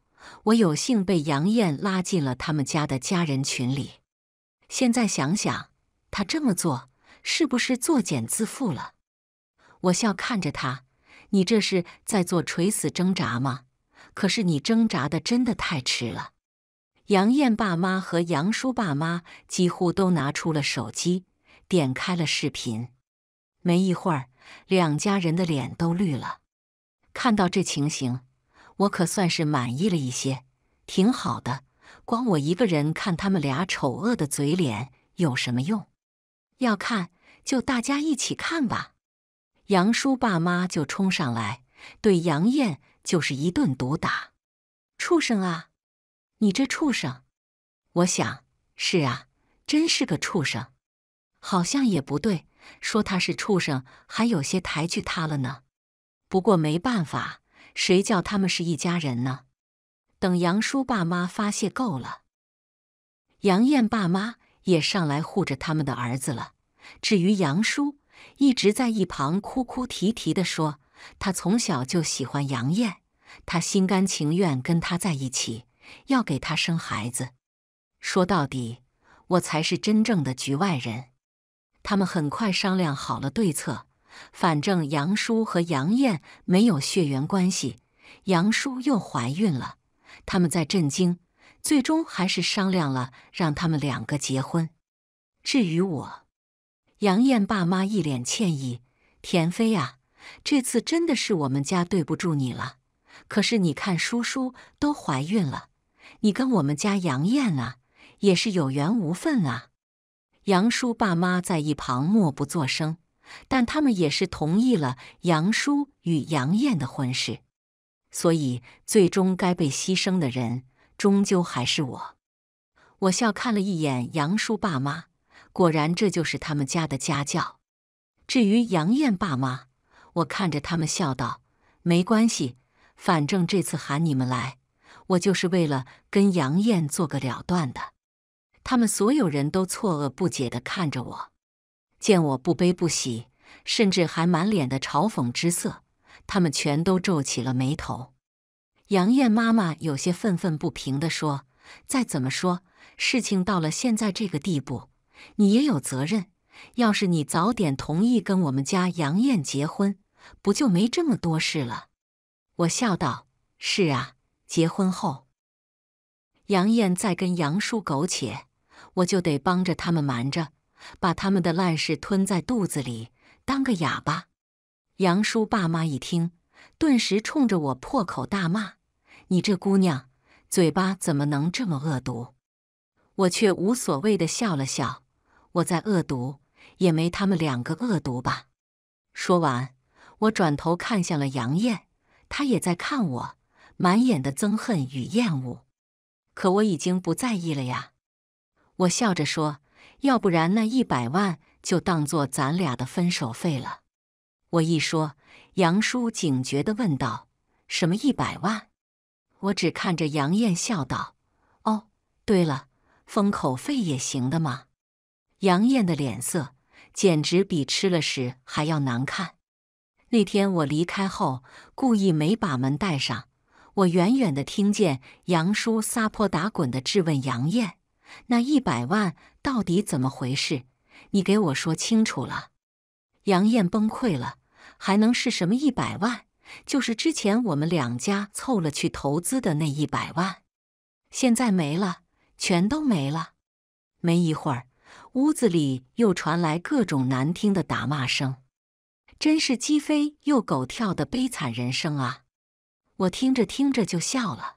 我有幸被杨艳拉进了他们家的家人群里。现在想想，他这么做是不是作茧自缚了？我笑看着他：“你这是在做垂死挣扎吗？可是你挣扎的真的太迟了。”杨艳爸妈和杨叔爸妈几乎都拿出了手机，点开了视频。没一会儿，两家人的脸都绿了。看到这情形，我可算是满意了一些，挺好的。光我一个人看他们俩丑恶的嘴脸有什么用？要看就大家一起看吧。杨叔爸妈就冲上来，对杨艳就是一顿毒打，畜生啊！你这畜生！我想是啊，真是个畜生。好像也不对，说他是畜生，还有些抬举他了呢。不过没办法，谁叫他们是一家人呢？等杨叔爸妈发泄够了，杨艳爸妈也上来护着他们的儿子了。至于杨叔，一直在一旁哭哭啼啼的说：“他从小就喜欢杨艳，他心甘情愿跟他在一起。”要给他生孩子。说到底，我才是真正的局外人。他们很快商量好了对策。反正杨叔和杨艳没有血缘关系，杨叔又怀孕了。他们在震惊，最终还是商量了，让他们两个结婚。至于我，杨艳爸妈一脸歉意：“田飞啊，这次真的是我们家对不住你了。可是你看，叔叔都怀孕了。”你跟我们家杨艳啊，也是有缘无分啊。杨叔爸妈在一旁默不作声，但他们也是同意了杨叔与杨艳的婚事，所以最终该被牺牲的人，终究还是我。我笑看了一眼杨叔爸妈，果然这就是他们家的家教。至于杨艳爸妈，我看着他们笑道：“没关系，反正这次喊你们来。”我就是为了跟杨艳做个了断的。他们所有人都错愕不解的看着我，见我不悲不喜，甚至还满脸的嘲讽之色，他们全都皱起了眉头。杨艳妈妈有些愤愤不平的说：“再怎么说，事情到了现在这个地步，你也有责任。要是你早点同意跟我们家杨艳结婚，不就没这么多事了？”我笑道：“是啊。”结婚后，杨艳在跟杨叔苟且，我就得帮着他们瞒着，把他们的烂事吞在肚子里，当个哑巴。杨叔爸妈一听，顿时冲着我破口大骂：“你这姑娘，嘴巴怎么能这么恶毒？”我却无所谓的笑了笑：“我再恶毒，也没他们两个恶毒吧。”说完，我转头看向了杨艳，她也在看我。满眼的憎恨与厌恶，可我已经不在意了呀。我笑着说：“要不然那一百万就当做咱俩的分手费了。”我一说，杨叔警觉地问道：“什么一百万？”我只看着杨艳笑道：“哦，对了，封口费也行的嘛。”杨艳的脸色简直比吃了屎还要难看。那天我离开后，故意没把门带上。我远远的听见杨叔撒泼打滚的质问杨艳：“那一百万到底怎么回事？你给我说清楚了！”杨艳崩溃了，还能是什么一百万？就是之前我们两家凑了去投资的那一百万，现在没了，全都没了。没一会儿，屋子里又传来各种难听的打骂声，真是鸡飞又狗跳的悲惨人生啊！我听着听着就笑了。